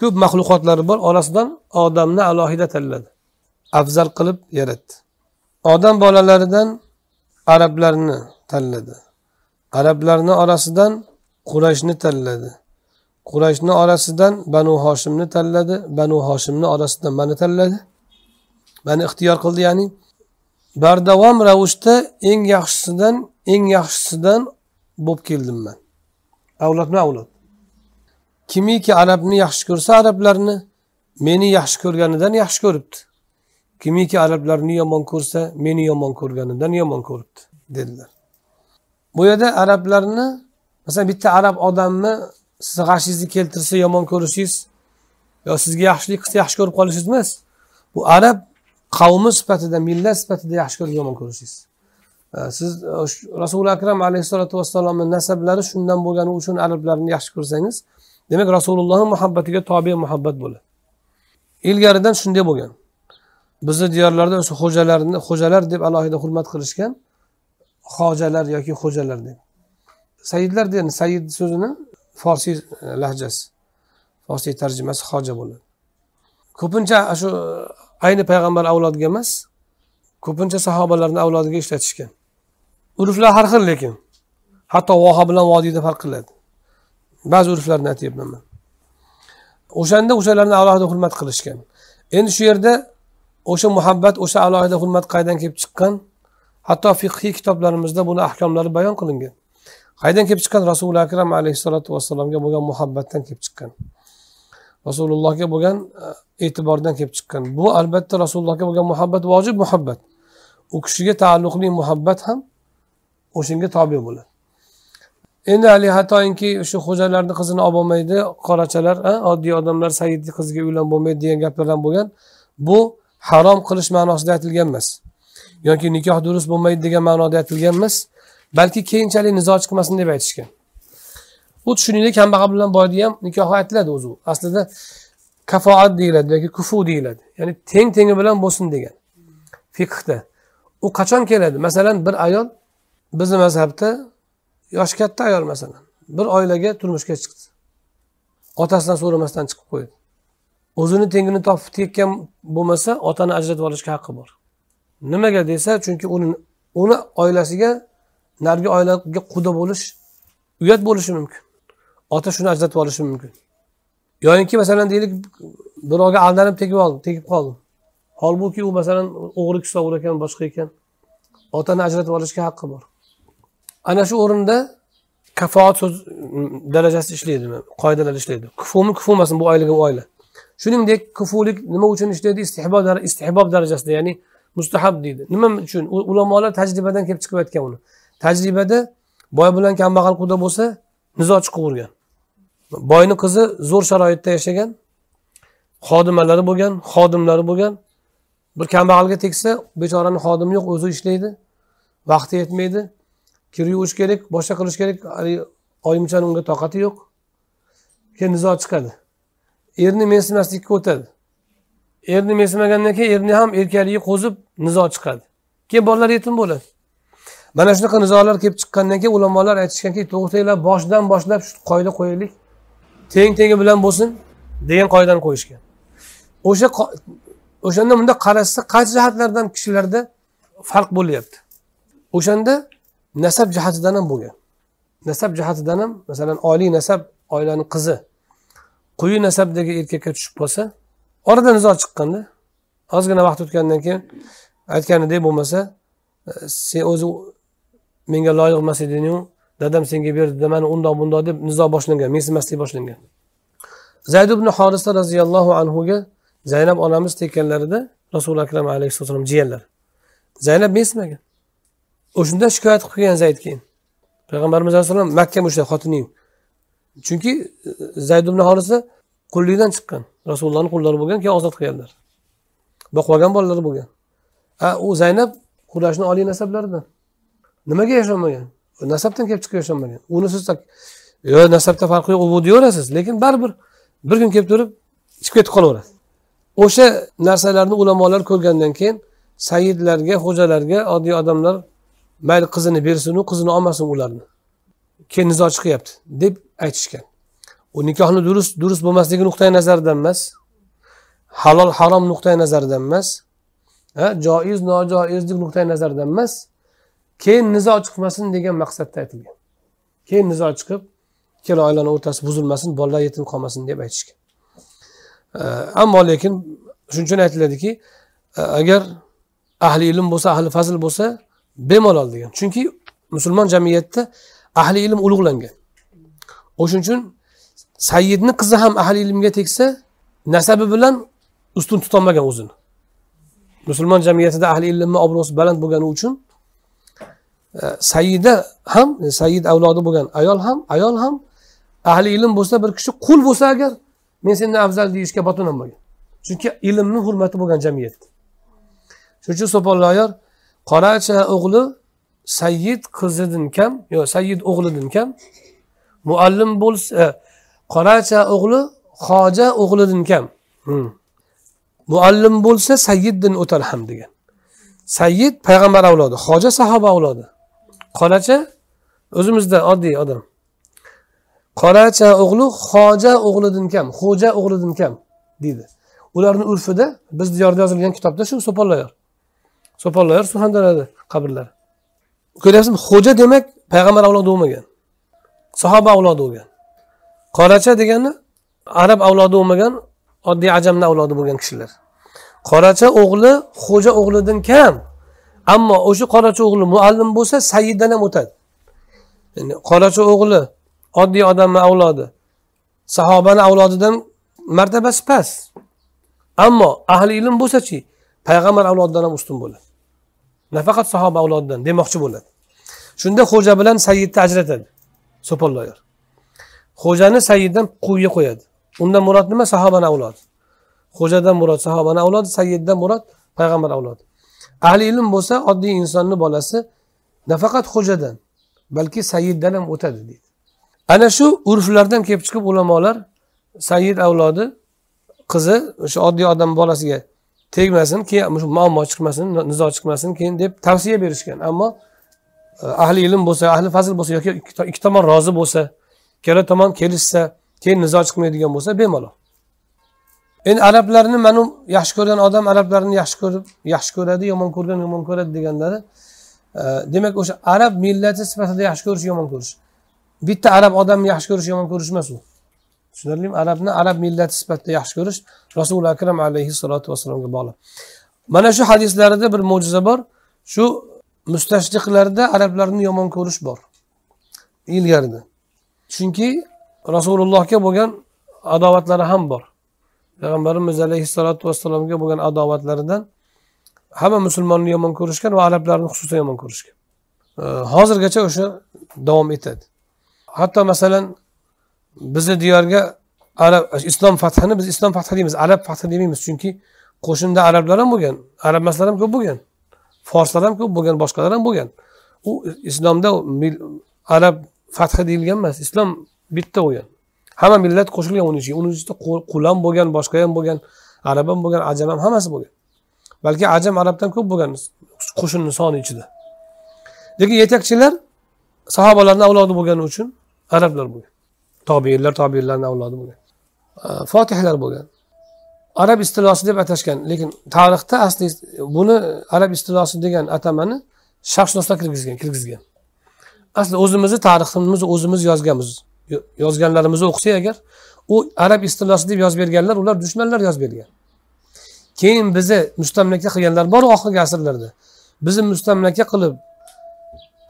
S1: ko'p maxluqotlari bor orasidan odamni alohida tanladi afzal qilib yaratdi odam bolalaridan arablarni tanladi arablarni orasidan qurashni tanladi qurashni orasidan banu hoshimni tanladi banu hoshimni orasidan mani tanladi mani ixtiyor qildi ya'ni bardavom ravishda eng yaxshisidan eng yaxshisidan bo'lib keldim man avlodma avlod kimiki arabni yaxshi ko'rsa arablarni meni yaxshi ko'rganidan yaxshi ko'ribdi kimiki arablarni yomon ko'rsa meni yomon ko'rganidan yomon ko'ribdi dedilar bu yerda arablarni masalan bitta arab odamni sizni g'ashingizni keltirsa yomon ko'rishingiz yo sizga yaxshilik qilsa yaxshi ko'rib qolishingiz emas bu arab qavmi sifatida millat sifatida yaxshi ko'rib yomon ko'rishingiz siz e, rasuli akram alayhissalotu vassalomni nasablari shundan bo'lgani uchun arablarni yaxshi ko'rsangiz demak rasulullohni muhabbatiga tobe muhabbat bo'ladi ilgaridan shunday bo'lgan bizni diyorlarda o'sha xo'jalarni xo'jalar deb alohida hurmat qilishgan hojalar yoki xo'jalar deb saidlar degani said so'zini forsiy e, lahjasi forsiy tarjimasi hoja bo'ladi ko'pincha shu e, ayni payg'ambar avlodiga emas ko'pincha sahobalarni avlodiga ishlatishgan urflar har xil lekin hatto voha bilan vodiyda farq qiladi ba'zi urflarni aytyapman man o'shanda o'shalarni alohida hurmat qilishgan endi shu yerda o'sha muhabbat o'sha alohida hurmat qayerdan kelib chiqqan hatto fiqhiy kitoblarimizda buni ahkomlari bayon qilingan qaydan kelib chiqqan rasuli akram alayhissalotu vassalomga bo'lgan muhabbatdan kelib chiqqan rasulullohga bo'lgan e, e'tibordan kelib chiqqan bu albatta rasulullohga bo'lgan muhabbat vojib muhabbat u kishiga taalluqli muhabbat ham o'shanga tobe bo'ladi endi haligi hattoki shu xo'jalarni qizini olib bo'lmaydi qorachalar e, oddiy odamlar saidni qiziga uylanib bo'lmaydi degan gaplar ham bo'lgan bu harom qilish ma'nosida aytilgan emas yoki nikoh durust bo'lmaydi degan ma'noda aytilgan emas balki keyinchalik nizo chiqmasin deb aytishgan bu tushuningda kambag'al bilan boyni ham nikohi aytiladi o'zi aslida kafoat deyiladi yoki kufu deyiladi ya'ni teng tengi bilan bo'lsin degan fiqhda u qachon keladi masalan bir ayol bizni mazhabda yoshi katta ayol masalan bir oilaga turmushga chiqdi otasidan so'ramasdan chiqib qo'ydi o'zini tengini topib tekkan bo'lmasa otani ajratib olishga haqqi bor nimaga desa chunki uni uni oilasiga narigi oilaga quda bo'lish uyat bo'lishi mumkin ota shuni ajratib olishi mumkin yoyinki masalan deylik birovga aldanib tegib oldim tegib qoldim holbuki u masalan o'g'ri kislovur ekan boshqa ekan otani ajratib olishga haqqi bor ana shu o'rinda kafoat so'z darajasi ishlaydi qoidalar ishlaydi kufumi kufu bu oilaga oila shuningdek kufulik nima uchun ishlaydi istihbob istihbob darajasida ya'ni mustahab deydi nima uchun ulamolar tajribadan kelib chiqib aytgan uni tajribada boy bilan kambag'al quda bo'lsa nizo chiqavergan boyni qizi zo'r sharoitda yashagan xodimalari bo'lgan xodimlari bo'lgan bir kambag'alga tegsa bechorani xodimi yo'q o'zi ishlaydi vaqti yetmaydi kir yuvish kerak boshqa qilish kerak oyimchani unga toqati yo'q keyin nizo chiqadi erni mensimaslikka o'tadi erni mensimagandan keyin erni ham erkaligi qo'zib nizo chiqadi keyin bolalar yetim bo'ladi mana shunaqa nizolar kelib chiqqandan keyin ulamolar aytishganki to'xtanglar boshidan boshlab shu qoida qo'yaylik teng tengi bilan bo'lsin degan qoidani qo'yishgan o'sha o'shanda bunda qarashsa qaysi jihatlardan kishilarda farq bo'lyapti o'shanda nasab jihatidan ham bo'lgan nasab jihatidan ham masalan oliy nasab oilani qizi quyi nasabdagi erkakka tushib qolsa orada nizo chiqqanda ozgina vaqt o'tgandan keyin aytganidek bo'lmasa e, sen o'zi menga loyiq emas edingu dadam senga berdi mana undoq bundoq deb nizo boshlangan mensimaslik boshlangan zayd ibn horisa roziyallohu anhuga zaynab onamiz tekkanlarida rasuli akram alayhissalom jiyanlar zaynab mensimagan o'shunda shikoyat qilib kelgan zayd keyin payg'ambarimiz alayhisalom makka mushla xotiniyu chunki e, zayd ibn horisa qullikdan chiqqan rasulullohni qullari bo'lgan keyin ozod qilganlar boqib olgan bolalari bo'lgan a u zaynab qurashni oliy nasablaridan nimaga yasholmagan nasabdan kelib chiqib yasholmagan uni siz yo nasabda farqi yo'q bu deyaverasiz lekin baribir bir kun kelib turib ichib ketib qolaveradi o'sha narsalarni ulamolar ko'rgandan keyin saidlarga xo'jalarga oddiy odamlar mayli qizini bersinu qizini olmasin ularni keyin nizo chiqyapti deb aytishgan u nikohni durust durust bo'lmasligi nuqtai nazaridan emas halol harom nuqtai nazaridan emas joiz nojoizlik nuqtai nazaridan emas keyin nizo chiqmasin degan maqsadda aytilgan keyin nizo chiqib ikkala oilani o'rtasi buzilmasin bolalar yetim qolmasin deb aytishgan ammo lekin shuning uchun aytiladiki e, agar ahli ilm bo'lsa ahli fazl bo'lsa bemalol degan chunki musulmon jamiyatda ahli ilm ulug'langan o'shaning uchun sayyidni qizi ham ahli ilmga tegsa nasabi bilan ustun tutolmagan o'zini musulmon jamiyatida ahli ilmni obro'si baland bo'lgani uchun e, sayyida ham e, sayyid avlodi bo'lgan ayol ham ayol ham ahli ilm bo'lsa bir kishi qul bo'lsa agar men sendan afzal deyishga botinolmagan chunki ilmni hurmati bo'lgan jamiyatda shuning uchun so'ponli ayol qoracha o'g'li sayyid qizidan kam yo sayyid o'g'lidan kam muallim bo'lsa e, qoracha o'g'li xoja o'g'lidan kam muallim bo'lsa sayyiddin o'tar ham degan sayyid payg'ambar avlodi hoja sahoba avlodi qoracha o'zimizda oddiy odam qoracha o'g'li hoja o'g'lidan kam xo'ja o'g'lidan kam deydi ularni urfida biz diyorda yozilgan kitobda shu so'ponlayor so'ponlayor surxondaryoda qabrlar ko'ryapsizmi xo'ja demak payg'ambar avlodi bo'lmagan sahoba avlodi bo'lgan qoracha degani arab avlodi bo'lmagan oddiy ajamni avlodi bo'lgan kishilar qoracha o'g'li xo'ja o'g'lidan kam ammo o'sha qoracha o'g'li muallim bo'lsa saiddan ham o'tadi ya'ni qoracha o'g'li oddiy odamni avlodi sahobani avlodidan martabasi past ammo ahli ilm bo'lsachi payg'ambar avlodidan ham ustun bo'ladi nafaqat sahoba avlodidan demoqchi bo'ladi shunda xo'ja bilan sayidni ajratadi so'polloyor xo'jani sayyiddan quviga qo'yadi undan murod nima sahobani avlodi xo'jadan murod sahobani avlodi sayyiddan murod payg'ambar avlodi ahli ilm bo'lsa oddiy insonni bolasi nafaqat xo'jadan balki sayyiddan ham o'tadi deydi ana shu urflardan kelib chiqib ulamolar sayyid avlodi qizi o'sha oddiy odam bolasiga tegmasin keyin shu muammo chiqmasin nizo chiqmasin keyin deb tavsiya berishgan ammo e, ahli ilm bo'lsa ahli fazil bo'lsa yoki ikki tomon rozi bo'lsa ikkala tomon kelishsa keyin nizo chiqmaydigan bo'lsa bemalol endi arablarni mana yaxshi ko'rgan odam arablarni yaxshi ko'rib yaxshi ko'radi yomon ko'rgan yomon ko'radi deganlari e, demak o'sha arab millati sifatida yaxshi ko'rish yomon ko'rish bitta arab odamni yaxshi ko'rish yomon ko'rish emas u tushunarlimi arabni arab millati sifatida yaxshi ko'rish rasuli akram alayhissalotu vassalomga bog'liq mana shu hadislarida bir mo'jiza bor shu mustashriqlarda arablarni yomon ko'rish bor ilgarida chunki rasulullohga bo'lgan adovatlari ham bor payg'ambarimiz alayhissalotu vassalomga bo'lgan adovatlaridan hamma musulmonni yomon ko'rishgan va arablarni xususan yomon ko'rishgan hozirgacha o'sha davom etadi hatto masalan bizni diyorga arab islom fathini biz islom fathi deymiz arab fathi demaymiz chunki qo'shinda arablar ham bo'lgan arab emaslar ham ko'p bo'lgan forslar ham ko'p bo'lgan boshqalar ham bo'lgan u islomda arab fathi deyilgan emas islom bitta o'yin hamma millat qo'shilgan uni ichiga uni ichida qul ham bo'lgan boshqa ham bo'lgan arab ham bo'lgan ajam ham hammasi bo'lgan balki ajam arabdan ko'p bo'lgan qo'shinni soni ichida lekin yetakchilar sahobalarni avlodi bo'lgani uchun arablar bo'lgan tobeinlar tobeinlarni avlodi bo'lgan fotihlar bo'lgan arab istilosi deb atashgan lekin tarixda asli buni arab istilosi degan atamani sharqshunoslar kirgizgan kirgizgan aslida o'zimizni tariximizni o'zimiz yozganmiz yozganlarimizni o'qisak agar u arab istilosi deb yozib berganlar ular dushmanlar yozib bergan keyin bizni mustamlaka qilganlar bor oxirgi asrlarda bizni mustamlaka qilib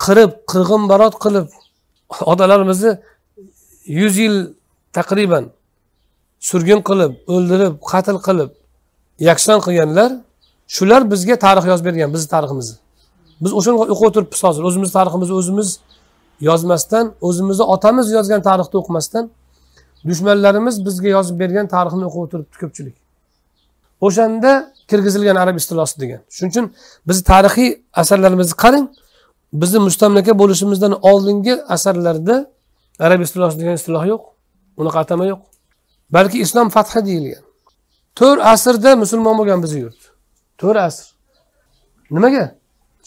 S1: qirib qirg'inbarot qilib otalarimizni yuz yil taqriban surgun qilib o'ldirib qatl qilib yakson qilganlar shular bizga tarix yozib bergan bizni tariximizni biz o'shani o'qib o'tiribmiz hozir o'zimizni tariximizni o'zimiz yozmasdan o'zimizni otamiz yozgan tarixni o'qimasdan dushmanlarimiz bizga yozib bergan tarixni o'qib o'tiribdi ko'pchilik o'shanda kirgizilgan arab istilosi degan shuning uchun bizni tarixiy asarlarimizni qarang bizni mustamlaka bo'lishimizdan oldingi asarlarda arab istilosi degan istiloh yo'q unaqa atama yo'q balki islom fathi deyilgan to'rt asrda musulmon bo'lgan bizni yurt to'rt asr nimaga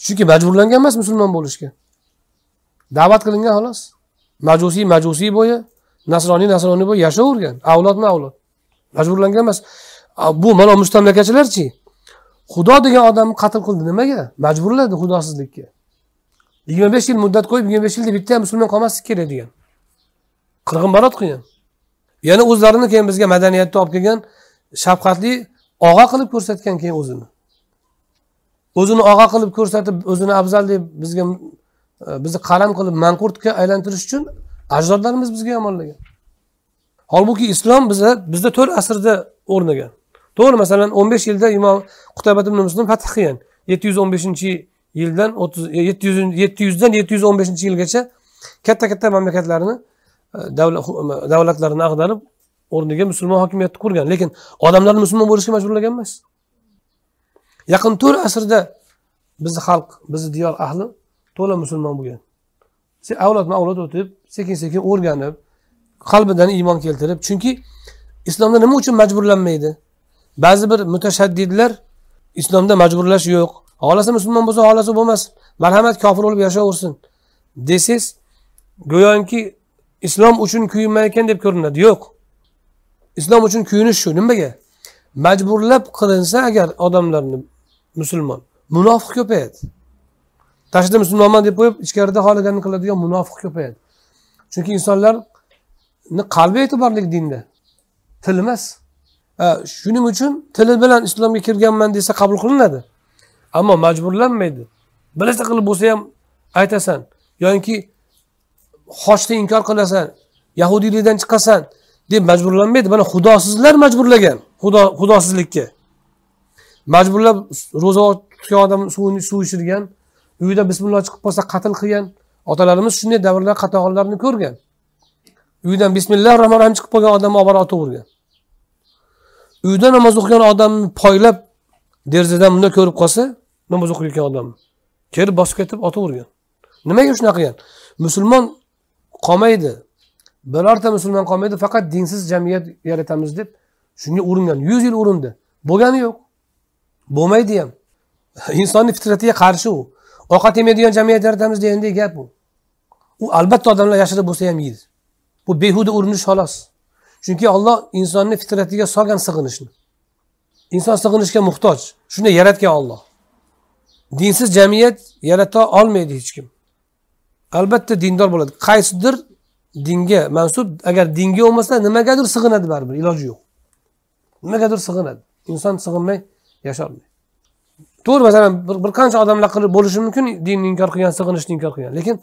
S1: chunki majburlangan emas musulmon bo'lishga da'vat qilingan xolos majusiy majusiy bo'yi nasroniy nasroniy bo'yi yashayvergan avlodma avlod majburlangan emas bu mana mustamlakachilarchi xudo degan odamni qatl qildi nimaga majburladi xudosizlikka yigirma besh yil muddat qo'yib yigirma besh yilda bitta ham musulmon qolmasligi kerak degan qirg'inbarot qilgan yana o'zlarini keyin bizga madaniyatni olib kelgan shafqatli og'a qilib ko'rsatgan keyin o'zini o'zini og'a qilib ko'rsatib o'zini afzal deb bizga e, bizni qaram qilib manqurtga aylantirish uchun ajdodlarimiz bizga yomonlagan holbuki islom biza bizda to'rt asrda o'rnagan to'g'ri masalan o'n besh yilda imom qutabat ibn muslim fath qilgan yetti yuz o'n beshinchi yildan o'ttiz e, yetti yuz yetti yuzdan yetti yuz o'n beshinchi yilgacha katta katta mamlakatlarni e, davlatlarini ag'darib o'rniga musulmon hokimiyatni qurgan lekin odamlarni musulmon bo'lishga majburlagan emas yaqin to'rt asrda bizni xalq bizni diyor ahli to'la musulmon bo'lgan avlodma avlod o'tib sekin sekin o'rganib qalbidan iymon keltirib chunki islomda nima uchun majburlanmaydi ba'zi bir mutashaddidlar islomda majburlash yo'q xohlasa musulmon bo'lsa xohlasa bo'lmasin marhamat kofir bo'lib yashayversin desangiz go'yoki islom uchun kuyinmayotgan deb ko'rinadi yo'q islom uchun kuyinish shu nimaga majburlab qilinsa agar odamlarni musulmon munofiq ko'payadi tashida musulmonman deb qo'yib ichkarida xohlaganini qiladigan munofiq ko'payadi chunki insonlarni qalbi e'tiborlik dinda til emas shuning uchun tili bilan islomga kirganman desa qabul qilinadi ammo majburlanmaydi bilasa qilib bo'lsa ham aytasan yoki xochni inkor qilasan yahudiylikdan chiqasan deb majburlanmaydi mana xudosizlar majburlagan xudo xudosizlikka majburlab ro'za tutgan odam suvni suv ichirgan uyida bismillah chiqib qolsa qatl qilgan otalarimiz shunday davrlar qatag'onlarni ko'rgan uydan bismillah rohmon rohim chiqib qolgan odamni olib borib otavergan uyda namoz o'qigan odamni poylab derazadan bunday ko'rib qolsa namoz o'qiyotgan odamni kelib bosib ketib otavergan nimaga shunaqa qilgan musulmon qolmaydi birorta musulmon qolmaydi faqat dinsiz jamiyat yaratamiz deb shunga uringan yuz yil urindi bo'lgani yo'q bo'lmaydi ham insonni fitratiga qarshi u ovqat yemaydigan jamiyat yaratamiz deganday gap u u albatta odamlar yashirib bo'lsa ham yeydi bu behuda urinish xolos chunki olloh insonni fitratiga solgan sig'inishni inson sig'inishga muhtoj shunday yaratgan olloh dinsiz jamiyat yarata olmaydi hech kim albatta dindor bo'ladi qaysidir dinga mansub agar dinga bo'lmasa nimagadir sig'inadi baribir iloji yo'q nimagadir sig'inadi inson sig'inmay yasholmaydi to'g'ri masalan bir qancha odamlar qilib bo'lishi mumkin dinni inkor qilgan sig'inishni inkor qilgan lekin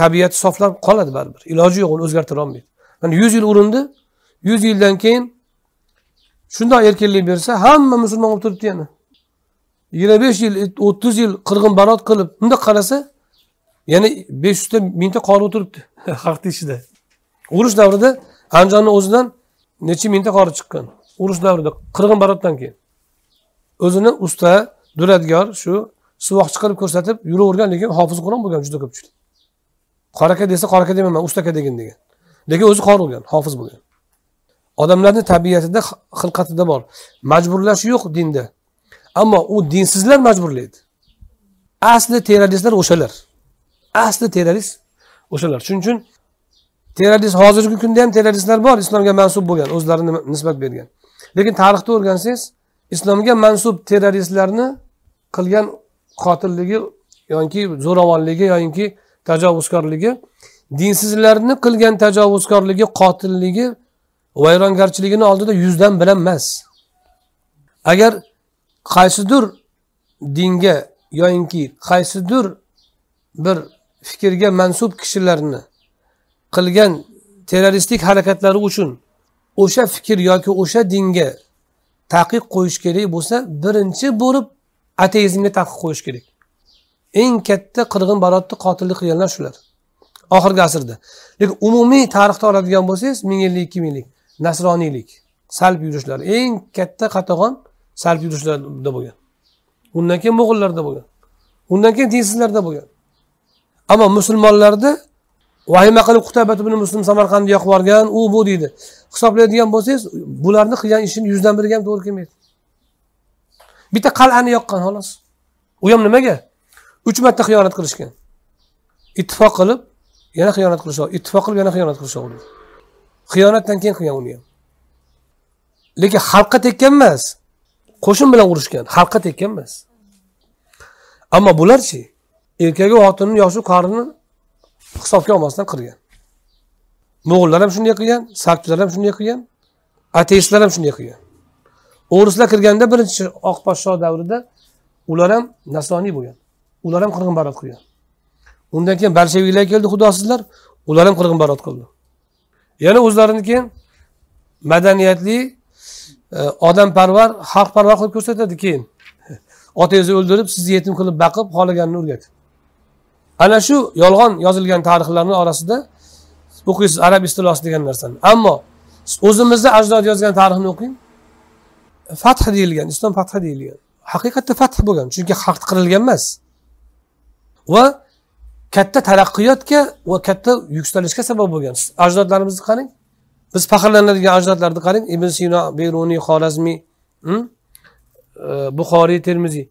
S1: tabiati soflab qoladi baribir iloji yo'q uni o'zgartira olmaydi mana yuz yil urindi yuz yildan keyin shundoq erkinlik bersa hamma musulmon bo'lib turibdi yana yigirma besh yil o'ttiz yil qirg'in barot qilib bundoq qarasa yana besh yuzta mingta qori o'tiribdi xalqni ichida urush davrida andijonni o'zidan necha mingta qori chiqqan urush davrida qirg'in barotdan keyin o'zini usta duradgor shu suvoqchi qilib ko'rsatib yuravergan lekin hofiz qur'on bo'lgan juda ko'pchilik qora aka desa qora aka demayman usta aka degin degan lekin o'zi qori bo'lgan hofiz bo'lgan odamlarni tabiatida xilqatida bor majburlash yo'q dinda ammo u dinsizlar majburlaydi asli terroristlar o'shalar asli terrorist o'shalar shuning uchun terrorist hozirgi kunda ham terroristlar bor islomga mansub bo'lgan o'zlarini nisbat bergan lekin tarixni o'rgansangiz islomga mansub terroristlarni qilgan qotilligi yoki zo'ravonligi yoki tajovuzkorligi dinsizlarni qilgan tajovuzkorligi qotilligi vayrongarchiligini oldida yuzdan bilan emas agar qaysidir dinga yoyinki qaysidir bir fikrga mansub kishilarni qilgan terroristik harakatlari uchun o'sha fikr yoki o'sha dinga taqiq qo'yish kerak bo'lsa birinchi bo'lib ateizmga taqiq qo'yish kerak eng katta qirg'in barotni qotillik qilganlar shular oxirgi asrda lekin umumiy tarixda oladigan bo'lsangiz ming ellik ikki minglik nasroniylik salb yurishlar eng katta qatag'on salb yurishlarda bo'lgan undan keyin mo'g'illarda bo'lgan undan keyin dinsizlarda bo'lgan ammo musulmonlarda vahima qilib qutabat ibn muslim samarqandni yoqib yuborgan u bu deydi hisoblaydigan bo'lsangiz bularni qilgan ishini yuzdan biriga ham to'g'ri kelmaydi bitta qal'ani yoqqan xolos u ham nimaga uch marta xiyonat qilishgan ittifoq qilib yana xiyonat qilish ittifoq qilib yana xiyonat qilish xiyonatdan keyin qilgan uni ham lekin xalqqa tekkan emas qo'shin bilan urushgan xalqqa tekkan emas ammo bularchi erkagi xotinni yoshu qorini hisobga olmasdan qilgan mo'g'ullar ham shunday qilgan sakchilar ham shunday qilgan ateistlar ham shunday qilgan o'rislar kirganda birinchi oq podsho davrida ular ham nasroniy bo'lgan ular ham qirg'inbarot qilgan undan keyin bolsheviklar keldi xudosizlar ular ham qirg'inbarot qildi yana o'zlarini keyin madaniyatli e, odamparvar xalqparvar qilib ko'rsatadi keyin otangizni o'ldirib sizni yetim qilib baqib xohlaganini o'rgatib ana shu yolg'on yozilgan tarixlarni orasida o'qiysiz arab istilosi degan narsani ammo o'zimizni ajdod yozgan tarixni o'qing fath deyilgan islom fathi deyilgan haqiqatda fath bo'lgan chunki haq qirilgan emas va katta taraqqiyotga va katta yuksalishga sabab bo'lgan ajdodlarimizni qarang biz faxrlanadigan ajdodlarni qarang ibn sino beruniy xorazmiy hm? buxoriy termiziy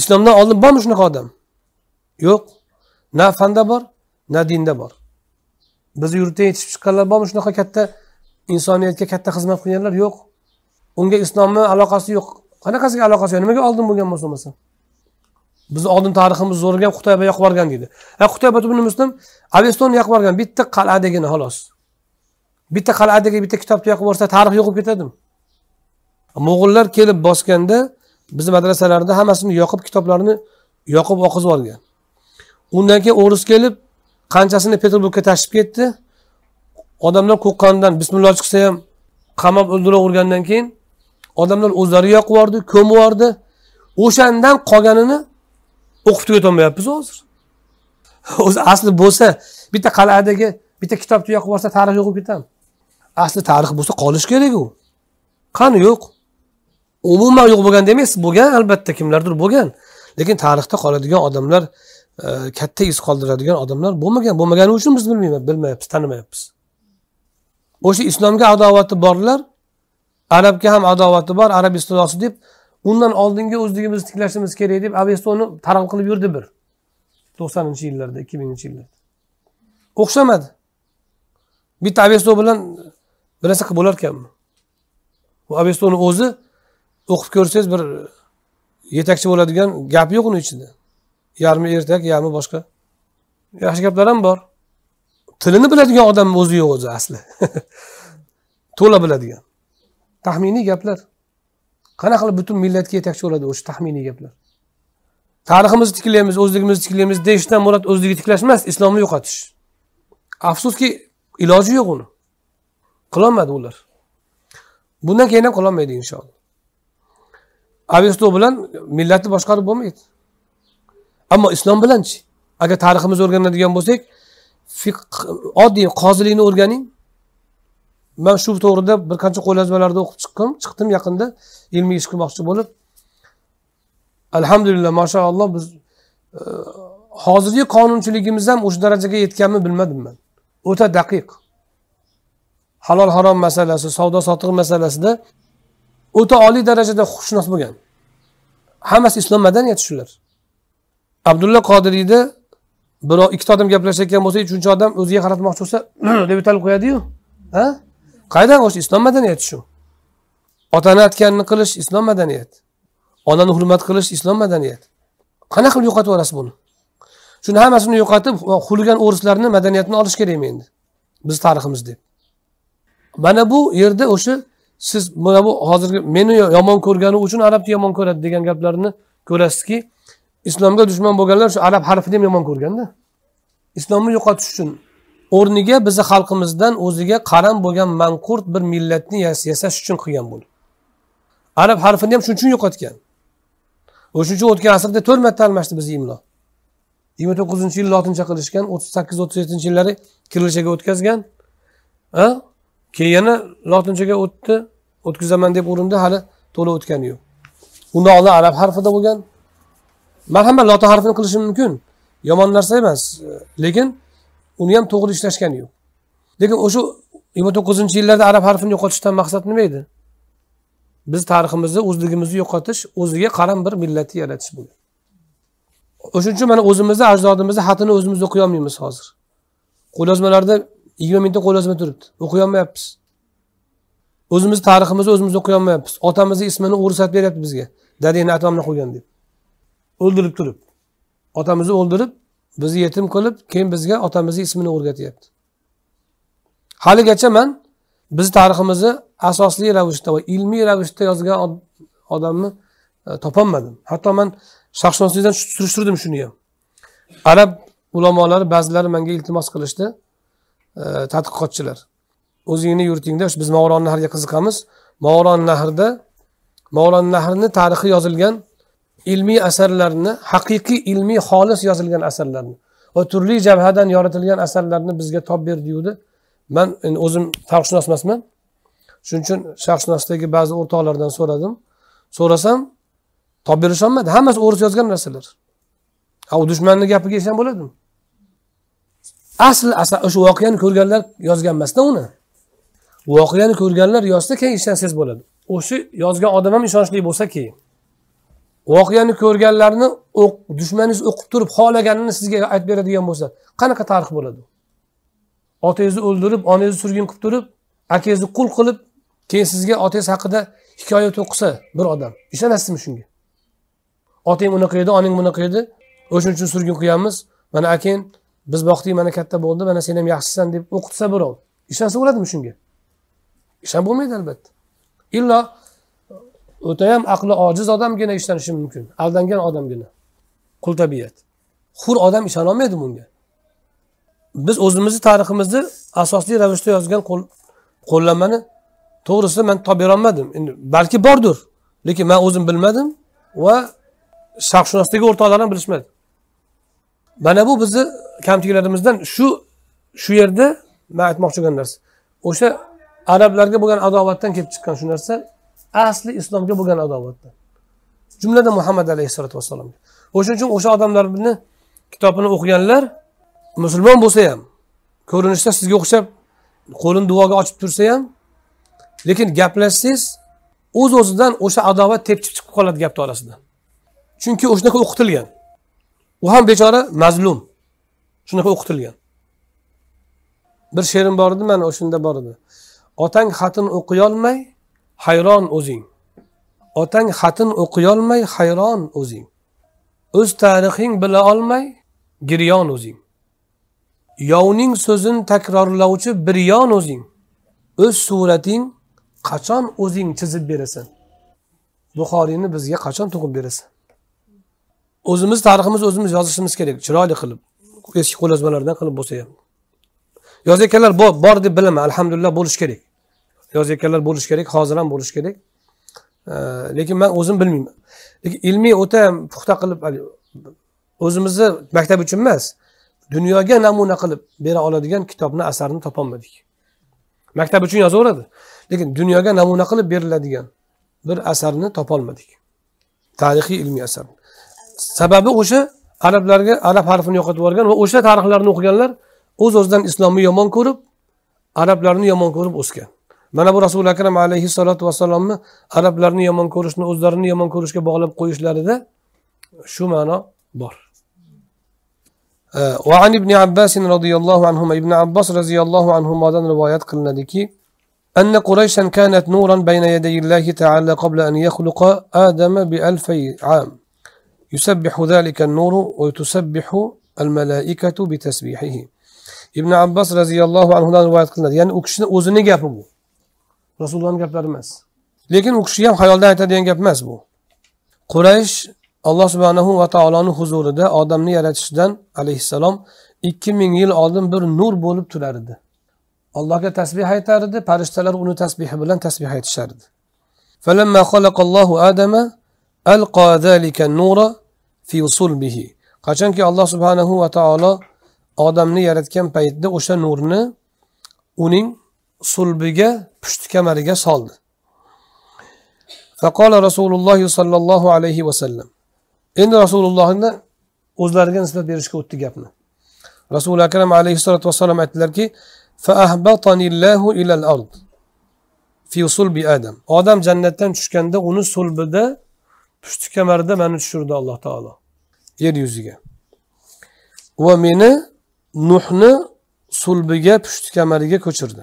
S1: islomdan oldin bormi shunaqa odam yo'q na fanda bor na dinda bor bizni yurtdan yetishib chiqqanlar bormi shunaqa katta insoniyatga katta xizmat qilganlar yo'q unga islomni aloqasi yo'q qanaqasiga aloqasi yo'q nimaga oldin bo'lgan bo'lsa bo'lmasa bizni oldin tariximiz ekan qutayba yoqib yuborgan deydi qutayba ibn muslim avestonni yoqib yuborgan bitta qal'adagina xolos bitta qal'adagi bitta kitobni yoqib yuborsa tarix yo'qib ketadimi mo'g'ullar kelib bosganda bizni madrasalarda hammasini yoqib kitoblarni yoqib oqizib yuborgan undan keyin o'ris kelib qanchasini peterburgga tashib ketdi odamlar qo'rqqanidan bismillah chiqsa ham qamab o'ldiravergandan keyin odamlar o'zlari yoqib yubordi ko'mib yubordi o'shandan qolganini o'qib tugatolmayapmiz hozir o'zi asli bo'lsa bitta qal'adagi bitta kitobni yoqib yuborsa tarix yo'q bo'lib ketadi asli tarix bo'lsa qolishi kerak u qani yo'q umuman yo'q bo'lgan demaysiz bo'lgan albatta kimlardir bo'lgan lekin tarixda qoladigan odamlar katta iz qoldiradigan odamlar bo'lmagan bo'lmagani uchun biz bilmaymiz bilmayapmiz tanimayapmiz o'sha islomga adovati borlar arabga ham adovati bor arab istilosi deb undan oldingi o'zligimizni tiklashimiz kerak deb avestoni targ'ib qilib yurdi bir to'qsoninchi yillarda ikki minginchi yillarda o'xshamadi bitta avesto bilan bir narsa qilib bo'larkanmi bu avestoni o'zi o'qib ko'rsangiz bir yetakchi bo'ladigan gap yo'q uni ichida yarmi ertak yarmi boshqa yaxshi gaplar ham bor tilini biladigan odamni o'zi yo'q o'zi asli to'la biladigan taxminiy gaplar qanaqa qilib butun millatga yetakchi bo'ladi o'sha taxminiy gaplar tariximizni tiklaymiz o'zligimizni tiklaymiz deyishdan murod o'zligi tiklash emas islomni yo'qotish afsuski iloji yo'q uni qilolmadi ular bundan keyin ham qilolmaydi inshaalloh avesto bilan millatni boshqarib bo'lmaydi ammo islom bilanchi agar tariximizni o'rganadigan bo'lsak oddiy qozilikni o'rganing man shu to'g'rida bir qancha qo'lyozmalarni o'qib chiqdim chiqdim yaqinda ilmiy ish qilmoqchi bo'lib alhamdulillah mashaalloh biz e, hozirgi qonunchiligimiz ham o'sha darajaga yetganmi bilmadim man o'ta daqiq halol harom masalasi savdo sotiq masalasida o'ta oliy darajada huquqshunos bo'lgan hammasi islom madaniyati shular abdulla qodiriyni birov ikkita odam gaplashayotgan bo'lsa uchinchi odam o'ziga qaratmoqchi bo'lsa deb yo'talib qo'yadiyu a qaydan o'sha islom madaniyati shu otani aytganini qilish islom madaniyati onani hurmat qilish islom madaniyati qanaqa qilib yo'qotib yuborasiz buni shuni hammasini yo'qotib xulgan o'rislarni madaniyatini olish kerakmi endi bizni tariximiz deb mana bu yerda o'sha siz mana bu hozirgi meni yomon ko'rgani uchun arabni yomon ko'radi degan gaplarni ko'rasizki islomga dushman bo'lganlar shu arab harfini ham yomon ko'rganda islomni yo'qotish uchun o'rniga bizni xalqimizdan o'ziga qaram bo'lgan manqurt bir millatni yasash uchun qilgan bu arab harfini ham shuning uchun yo'qotgan o'sha uchun o'tgan asrda to'rt marta almashdi bizni imlo yigirma to'qqizinchi yil lotincha qilishgan o'ttiz sakkiz o'ttiz yettinchi yillari kirilichaga o'tkazgan keyin yana lotinchaga o'tdi o'tkazaman deb o'rinda hali to'la o'tgani yo'q oldin arab harfida bo'lgan man hamma loto harfini qilishim mumkin yomon narsa emas e, lekin uni ham to'g'ri ishlashgani yo'q lekin o'sha yigirma to'qqizinchi yillarda arab harfini yo'qotishdan maqsad nima edi biz tariximizni o'zligimizni yo'qotish o'ziga qaram bir millatni yaratish bo'lgan o'shuning uchun mana o'zimizni ajdodimizni xatini o'zimiz o'qiy olmaymiz hozir qo'lyozmalarda yigirma mingta qo'lyozma turibdi o'qiy olmayapmiz o'zimizni tariximizni o'zimiz o'qiy olmayapmiz otamizni ismini o'ris beryapti bizga dadangni atomni qo'ygan deb o'ldirib turib otamizni o'ldirib bizni yetim qilib keyin bizga otamizni ismini o'rgatyapti haligacha man bizni tariximizni asosli ravishda va ilmiy ravishda yozgan odamni e, topolmadim hatto man shaxshunoslikdan surishtirdim shuni ham arab ulamolari ba'zilari manga iltimos qilishdi e, tadqiqotchilar o'zingni yurtingda biz movaron nahrga qiziqamiz movaron nahrda movaron nahrni tarixi yozilgan ilmiy asarlarni haqiqiy ilmiy xolis yozilgan asarlarni va turli jabhadan yoritilgan asarlarni bizga topib berdiyudi man endi o'zim tarixshunos emasman shuning uchun sharqshunosdagi ba'zi o'rtoqlardan so'radim so'rasam topib berisholmadi hammasi o'ris yozgan narsalar a u dushmanni gapiga ishon bo'ladimi asli o'sha voqeani ko'rganlar yozgan emasda uni voqeani ko'rganlar yozsa keyin ishonsangiz bo'ladi o'sha yozgan odam ham ishonchli bo'lsa keyin voqeani ko'rganlarni dushmaningiz o'qib turib xohlaganini sizga aytib beradigan bo'lsa qanaqa tarix bo'ladi otangizni o'ldirib onangizni surgun qilib turib akangizni qul qilib keyin sizga otangiz haqida hikoya to'qisa bir odam ishonasizmi shunga otang unaqa edi onang bunaqa edi o'shaning uchun surgun qilganmiz mana akang biz boqdik mana katta bo'ldi mana sen ham yaxshisan deb o'qitsa birov ishonsa bo'ladimi shunga ishon bo'lmaydi albatta illo o'ta ham aqli ojiz odamgina ishonishi mumkin aldangan odamgina qul tabiat hur odam ishonolmaydi bunga biz o'zimizni tariximizni asosli ravishda yozgan qo'llanmani to'g'risida man topib berolmadim endi balki bordir lekin man o'zim bilmadim va sharqshunosdagi o'rtoqlar ham bilishmadi mana bu bizni kamchiliklarimizdan shu shu yerda man aytmoqchi bo'lgan narsa o'sha arablarga bo'lgan adovatdan kelib chiqqan shu narsa asli islomga bo'lgan adovatdan jumladan muhammad alayhissalotu vassalomga o'shaning uchun o'sha odamlarni kitobini o'qiganlar musulmon bo'lsa ham ko'rinishda sizga o'xshab qo'lini duoga ochib tursa ham lekin gaplashsangiz o'z o'zidan o'sha adovat tepchib chiqib qoladi gapni orasidan chunki o'shanaqa o'qitilgan u ham bechora mazlum shunaqa o'qitilgan bir she'rim bor edi mana o'shanda bor edi otang xatini o'qiyolmay hayron o'zing otang xatin o'qiyolmay hayron o'zing o'z tarixing bila olmay giryon o'zing yovning so'zini takrorlovchi biryon o'zing o'z surating qachon o'zing chizib berasan buxoriyni bizga qachon tug'ib berasan o'zimiz tariximizni o'zimiz yozishimiz kerak chiroyli qilib eski qo'lyozmalardan qilib bo'lsa ham yozayotganlar bor deb bilaman alhamdulillah bo'lishi kerak yozayotganlar bo'lishi kerak hozir ham bo'lishi kerak lekin man o'zim bilmayman lekin ilmiy o'ta puxta qilib o'zimizni maktab uchun emas dunyoga namuna qilib bera oladigan kitobni asarni topolmadik maktab uchun yozaveradi lekin dunyoga namuna qilib beriladigan bir asarni topolmadik tarixiy ilmiy asar sababi o'sha arablarga arab harfini yo'qotib yuborgan va o'sha tarixlarni o'qiganlar o'z o'zidan islomni yomon ko'rib arablarni yomon ko'rib o'sgan رسول mana bu rasuli akram alayhissalotu vassalomni arablarni yomon ko'rishni o'zlarini yomon ko'rishga bog'lab qo'yishlarida shu ma'no bor وعن ابن عباس رضي الله عنهما ابن عباس رضي الله عنهما دان روايات قلنا أن قريشا كانت نورا بين يدي الله تعالى قبل أن يخلق آدم بألفي عام يسبح ذلك النور وتسبح الملائكة بتسبيحه ابن عباس رضي الله عنه دان روايات قلنا دي يعني أكشن أزني جابه rasulullohni gaplari emas lekin u kishi ham xayoldan aytadigan gap emas bu quraysh alloh subhanahu va taoloni huzurida odamni yaratishdan alayhissalom ikki ming yil oldin bir nur bo'lib turar edi allohga tasbeh aytar edi farishtalar uni tasbehi bilan tasbeh aytishardi qachonki alloh subhanahu va taolo odamni yaratgan paytda o'sha nurni uning sulbiga pushti kamariga soldi faqola rasululloh sollallohu alayhi vasallam endi rasulullohni o'zlariga nisbat berishga o'tdi gapni rasuli akram alayhissalotu vassalom aytdilarki adam odam jannatdan tushganda uni sulbida pushti kamarida mani tushirdi alloh taolo yer yuziga va meni nuhni sulbiga pushti kamariga ko'chirdi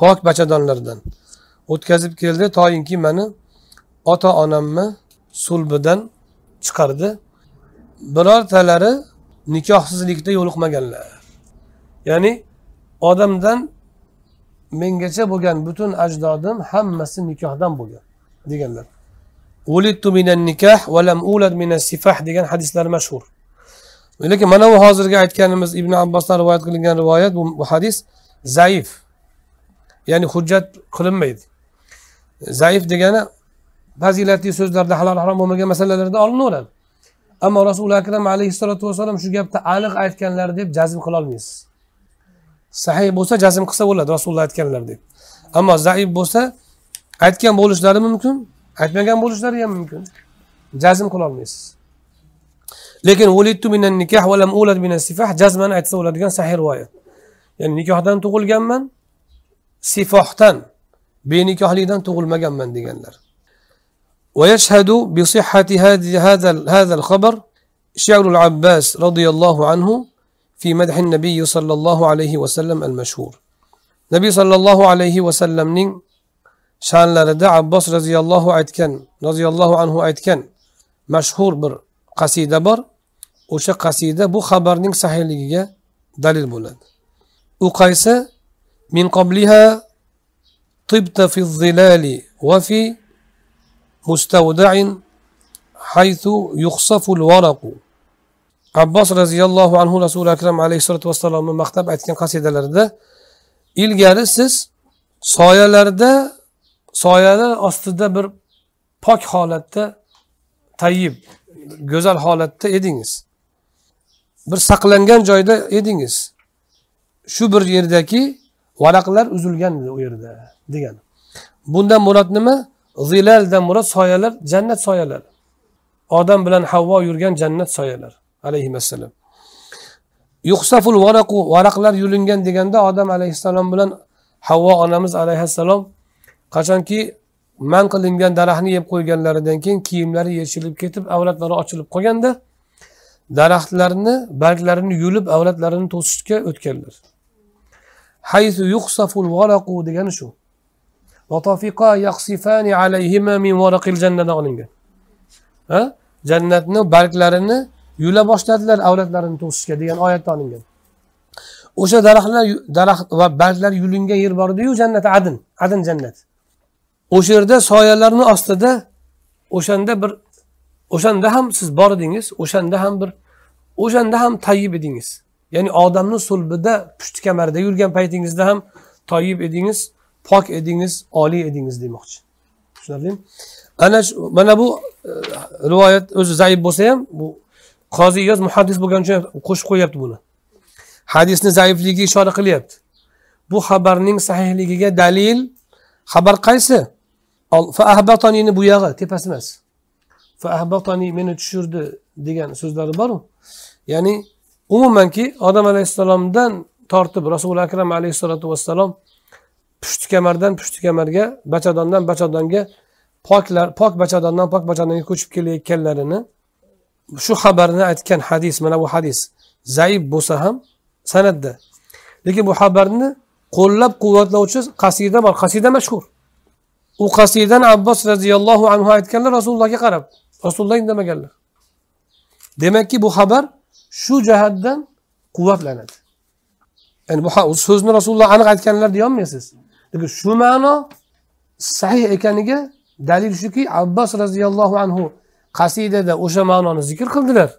S1: pok bachadonlardan o'tkazib keldi toyinki mani ota onamni sulbidan chiqardi birortalari nikohsizlikda yo'liqmaganlar ya'ni odamdan mengacha bo'lgan butun ajdodim hammasi nikohdan bo'lgan deganlar minan ulad minas sifah degan hadislar mashhur lekin mana bu hozirgi aytganimiz ibn abbosdan rivoyat qilingan rivoyat bu hadis zaif ya'ni hujjat qilinmaydi zaif degani fazilatli so'zlarda halol harom bo'lmagan masalalarda olinaveradi ammo rasuli akram alayhissalotu vassalom shu gapni aniq aytganlar deb jazm qilolmaysiz sahiy bo'lsa jazm qilsa bo'ladi rasululloh aytganlar deb ammo zaif bo'lsa aytgan bo'lishlari mumkin aytmagan bo'lishlari ham mumkin jazm qilolmaysiz lekin jazmani minan nikah lam ulad sifah jazman aytsa bo'ladigan sahih rivoyat ya'ni nikohdan tug'ilganman سفاحتان بنكاهليدان تقول ما مجمع ديجنلر ويشهد بصحة هذه هذا هذا الخبر شعر العباس رضي الله عنه في مدح النبي صلى الله عليه وسلم المشهور نبي صلى الله عليه وسلم نين شان لردع عباس رضي الله عتكن رضي الله عنه عتكن مشهور بر قصيدة بر وش قصيدة بو خبر نين صحيح دليل بولاد وقيسه من قبلها طبت في الظلال وفي مستودع حيث يخصف الورق abbos roziyallohu anhu rasuli akram alayhissalotu vassalomni maqtab aytgan qasidalarida ilgari siz soyalarda soyalar ostida bir pok holatda tayyib go'zal holatda edingiz bir saqlangan joyda edingiz shu bir yerdaki varaqlar uzilgan u yerda degan bundan murod nima zilaldan murod soyalar jannat soyalari odam bilan havvo yurgan jannat soyalar alayhissalom yuqsaful varaqu varaqlar yulingan deganda odam alayhissalom bilan havvo onamiz alayhissalom qachonki man qilingan daraxtni yeb qo'yganlaridan keyin kiyimlari yechilib ketib avlatlari ochilib qolganda daraxtlarni barglarini yulib avlatlarini to'sishga o'tganlar haysu yuqsaful varaqu degani shu vatofiqa yaqsifani alayhima min varaqil jannadan olingan ha jannatni barglarini yula boshladilar avlatlarini tug'ishga degan oyatda olingan o'sha daraxtlar daraxt va barglar yulingan yer bor ediyu jannati adin adin jannat o'sha yerda soyalarni ostida o'shanda bir o'shanda ham siz bor edingiz o'shanda ham bir o'shanda ham tayyib edingiz ya'ni odamni sulbida pushti kamarda yurgan paytingizda ham toyib edingiz pok edingiz oliy edingiz demoqchi tushunarlimi ana mana bu e, rivoyat o'zi zaif bo'lsa ham bu qoziy yoz muhaddis bo'lgani uchun qo'shib qo'yyapti buni hadisni zaifligiga ishora qilyapti bu xabarning sahihligiga dalil xabar qaysi faahbatoniyni buyog'i tepasi emas faahbatoniy meni tushirdi degan so'zlari boru ya'ni umumanki odam alayhissalomdan tortib rasuli akram alayhissalotu vassalom pushti kamardan pushti kamarga bachadondan bachadonga poklar pok bachadondan pok bachadonga ko'chib kelayotganlarini shu xabarni aytgan hadis mana bu hadis zaif bo'lsa ham san'atda lekin bu xabarni qo'llab quvvatlovchi qasida bor qasida mashhur u qasidani abbos roziyallohu anhu aytganlar rasulullohga qarab rasululloh indamaganlar demakki bu xabar shu jihatdan quvvatlanadi ya'ni bu so'zni rasululloh aniq aytganlar deyolmaysiz lekin shu ma'no sahih ekaniga dalil shuki abbos roziyallohu anhu qasidada o'sha ma'noni zikr qildilar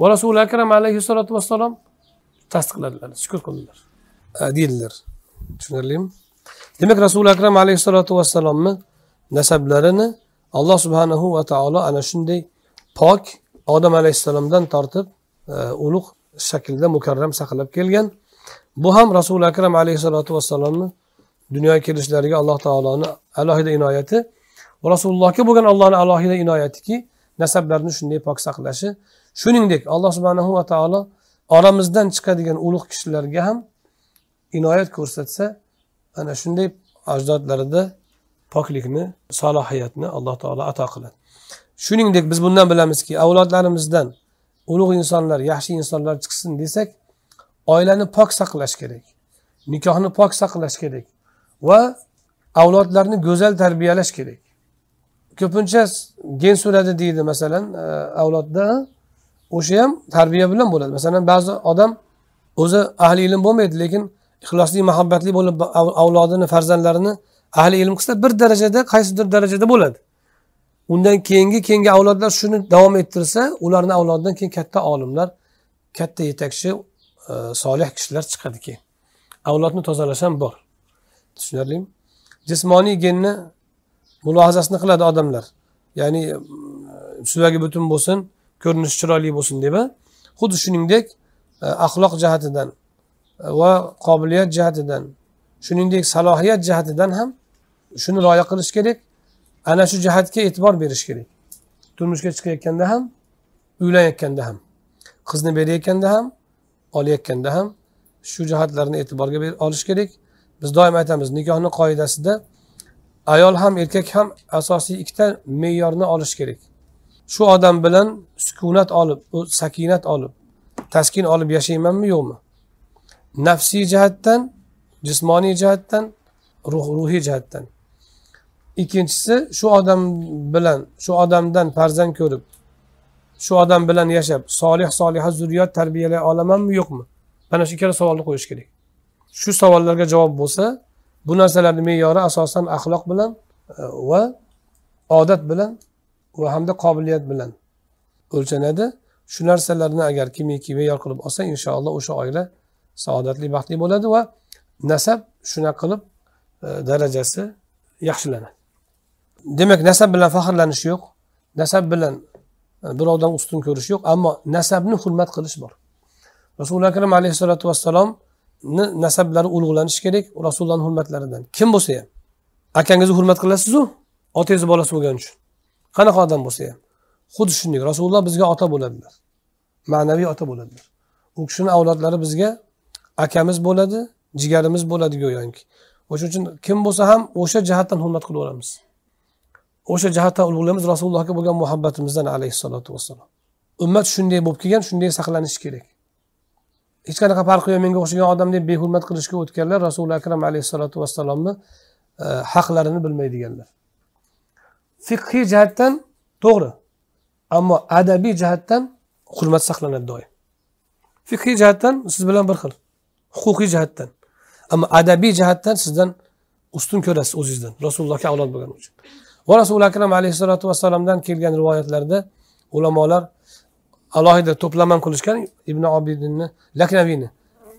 S1: va rasuli akram alayhissalotu vassalom tasdiqladilar shukur qildilar e, deydilar tushunarlimi demak rasuli akram alayhissalotu vassalomni nasablarini alloh subhanahu va taolo ana shunday pok odam alayhissalomdan tortib E, ulug' shaklda mukarram saqlab kelgan bu ham rasuli akram alayhissalotu vassalomni dunyoga kelishlariga alloh taoloni alohida inoyati va rasulullohga bo'lgan allohni alohida inoyatiki nasablarni shunday pok saqlashi shuningdek alloh subhanahu va taolo oramizdan chiqadigan ulug' kishilarga ham inoyat ko'rsatsa ana shunday ajdodlarida poklikni salohiyatni alloh taolo ato qiladi shuningdek biz bundan bilamizki avlodlarimizdan ulug' insonlar yaxshi insonlar chiqsin desak oilani pok saqlash kerak nikohni pok saqlash kerak va avlodlarni go'zal tarbiyalash kerak ko'pincha gen suradi deydi masalan e, avlodda o'sha ham tarbiya bilan bo'ladi masalan ba'zi odam o'zi ahli ilm bo'lmaydi lekin ixlosli muhabbatli bo'lib avlodini farzandlarini ahli ilm qilsa bir darajada qaysidir darajada bo'ladi undan keyingi keyingi avlodlar shuni davom ettirsa ularni avlodidan keyin katta olimlar katta yetakchi e, solih kishilar chiqadi keyin avlodni tozalash ham bor tushunarlimi jismoniy genni mulohazasini qiladi odamlar ya'ni mm, suyagi butun bo'lsin ko'rinishi chiroyli bo'lsin deb xuddi shuningdek e, axloq jihatidan e, va qobiliyat jihatidan shuningdek salohiyat jihatidan ham shuni rioya qilish kerak ana shu jihatga e'tibor berish kerak turmushga chiqayotganda ham uylanayotganda ham qizni berayotganda ham olayotganda ham shu jihatlarni e'tiborga olish kerak biz doim aytamiz nikohni qoidasida ayol ham erkak ham asosiy ikkita me'yorni olish kerak shu odam bilan sukunat olib sakinat olib taskin olib yashaymanmi yo'qmi nafsiy jihatdan jismoniy jihatdan ruh ruhiy jihatdan ikkinchisi shu odam bilan shu odamdan farzand ko'rib shu odam bilan yashab solih soliha zurriyot tarbiyalay olamanmi yo'qmi mana shu ikkala savolni qo'yish kerak shu savollarga javob bo'lsa bu narsalarni me'yori asosan axloq bilan e, va odat bilan va hamda qobiliyat bilan o'lchanadi shu narsalarni agar kimiki me'yor qilib olsa inshaalloh o'sha oila saodatli baxtli bo'ladi va nasab shunaqa qilib e, darajasi yaxshilanadi demak nasab bilan faxrlanish yo'q nasab bilan e, birovdan ustun ko'rish yo'q ammo nasabni hurmat qilish bor rasuli akram alayhissalotu vassalomni nasablari ulug'lanishi kerak rasulullohni hurmatlaridan kim bo'lsa ham akangizni hurmat qilasizu otangizni bolasi bo'lgani uchun qanaqa odam bo'lsa ham xuddi shunday rasululloh bizga ota bo'ladilar ma'naviy ota bo'ladilar u kishini avlodlari bizga akamiz bo'ladi jigarimiz bo'ladi go'yoki o'shaning uchun kim bo'lsa ham o'sha jihatdan hurmat qilib qilaveramiz o'sha jihatdan ulug'laymiz rasulullohga bo'lgan muhabbatimizdan alayhissalotu vassalom ummat shunday bo'lib kelgan shunday saqlanishi kerak hech qanaqa farqi yo'q menga o'xshagan deb behurmat qilishga o'tganlar rasuli akram alayhissalotu vassalomni e, haqlarini bilmaydiganlar fiqhiy jihatdan to'g'ri ammo adabiy jihatdan hurmat saqlanadi doim fiqhiy jihatdan siz bilan bir xil huquqiy jihatdan ammo adabiy jihatdan sizdan ustun ko'rasiz o'zingizdan rasulullohga avlod bo'lgani uchun va rasuli akram alayhissalotu vassalomdan kelgan rivoyatlarda ulamolar alohida ham qilishgan ibn obidinni laknaviyni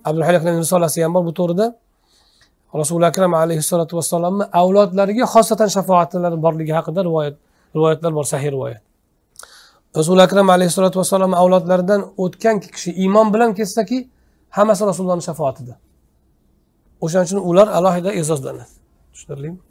S1: abdulhay risolasi ham bor bu to'g'rida rasuli akram alayhissalotu vassalomni avlodlariga xosatan shafoatlari borligi haqida rivoyat rivoyatlar bor sahiy rivoyat rasuli akram alayhissalotu vassalomni avlodlaridan o'tgan kishi iymon bilan ketsaki hammasi rasulullohni shafoatida o'shaning uchun ular alohida e'zozlanadi tushunarlimi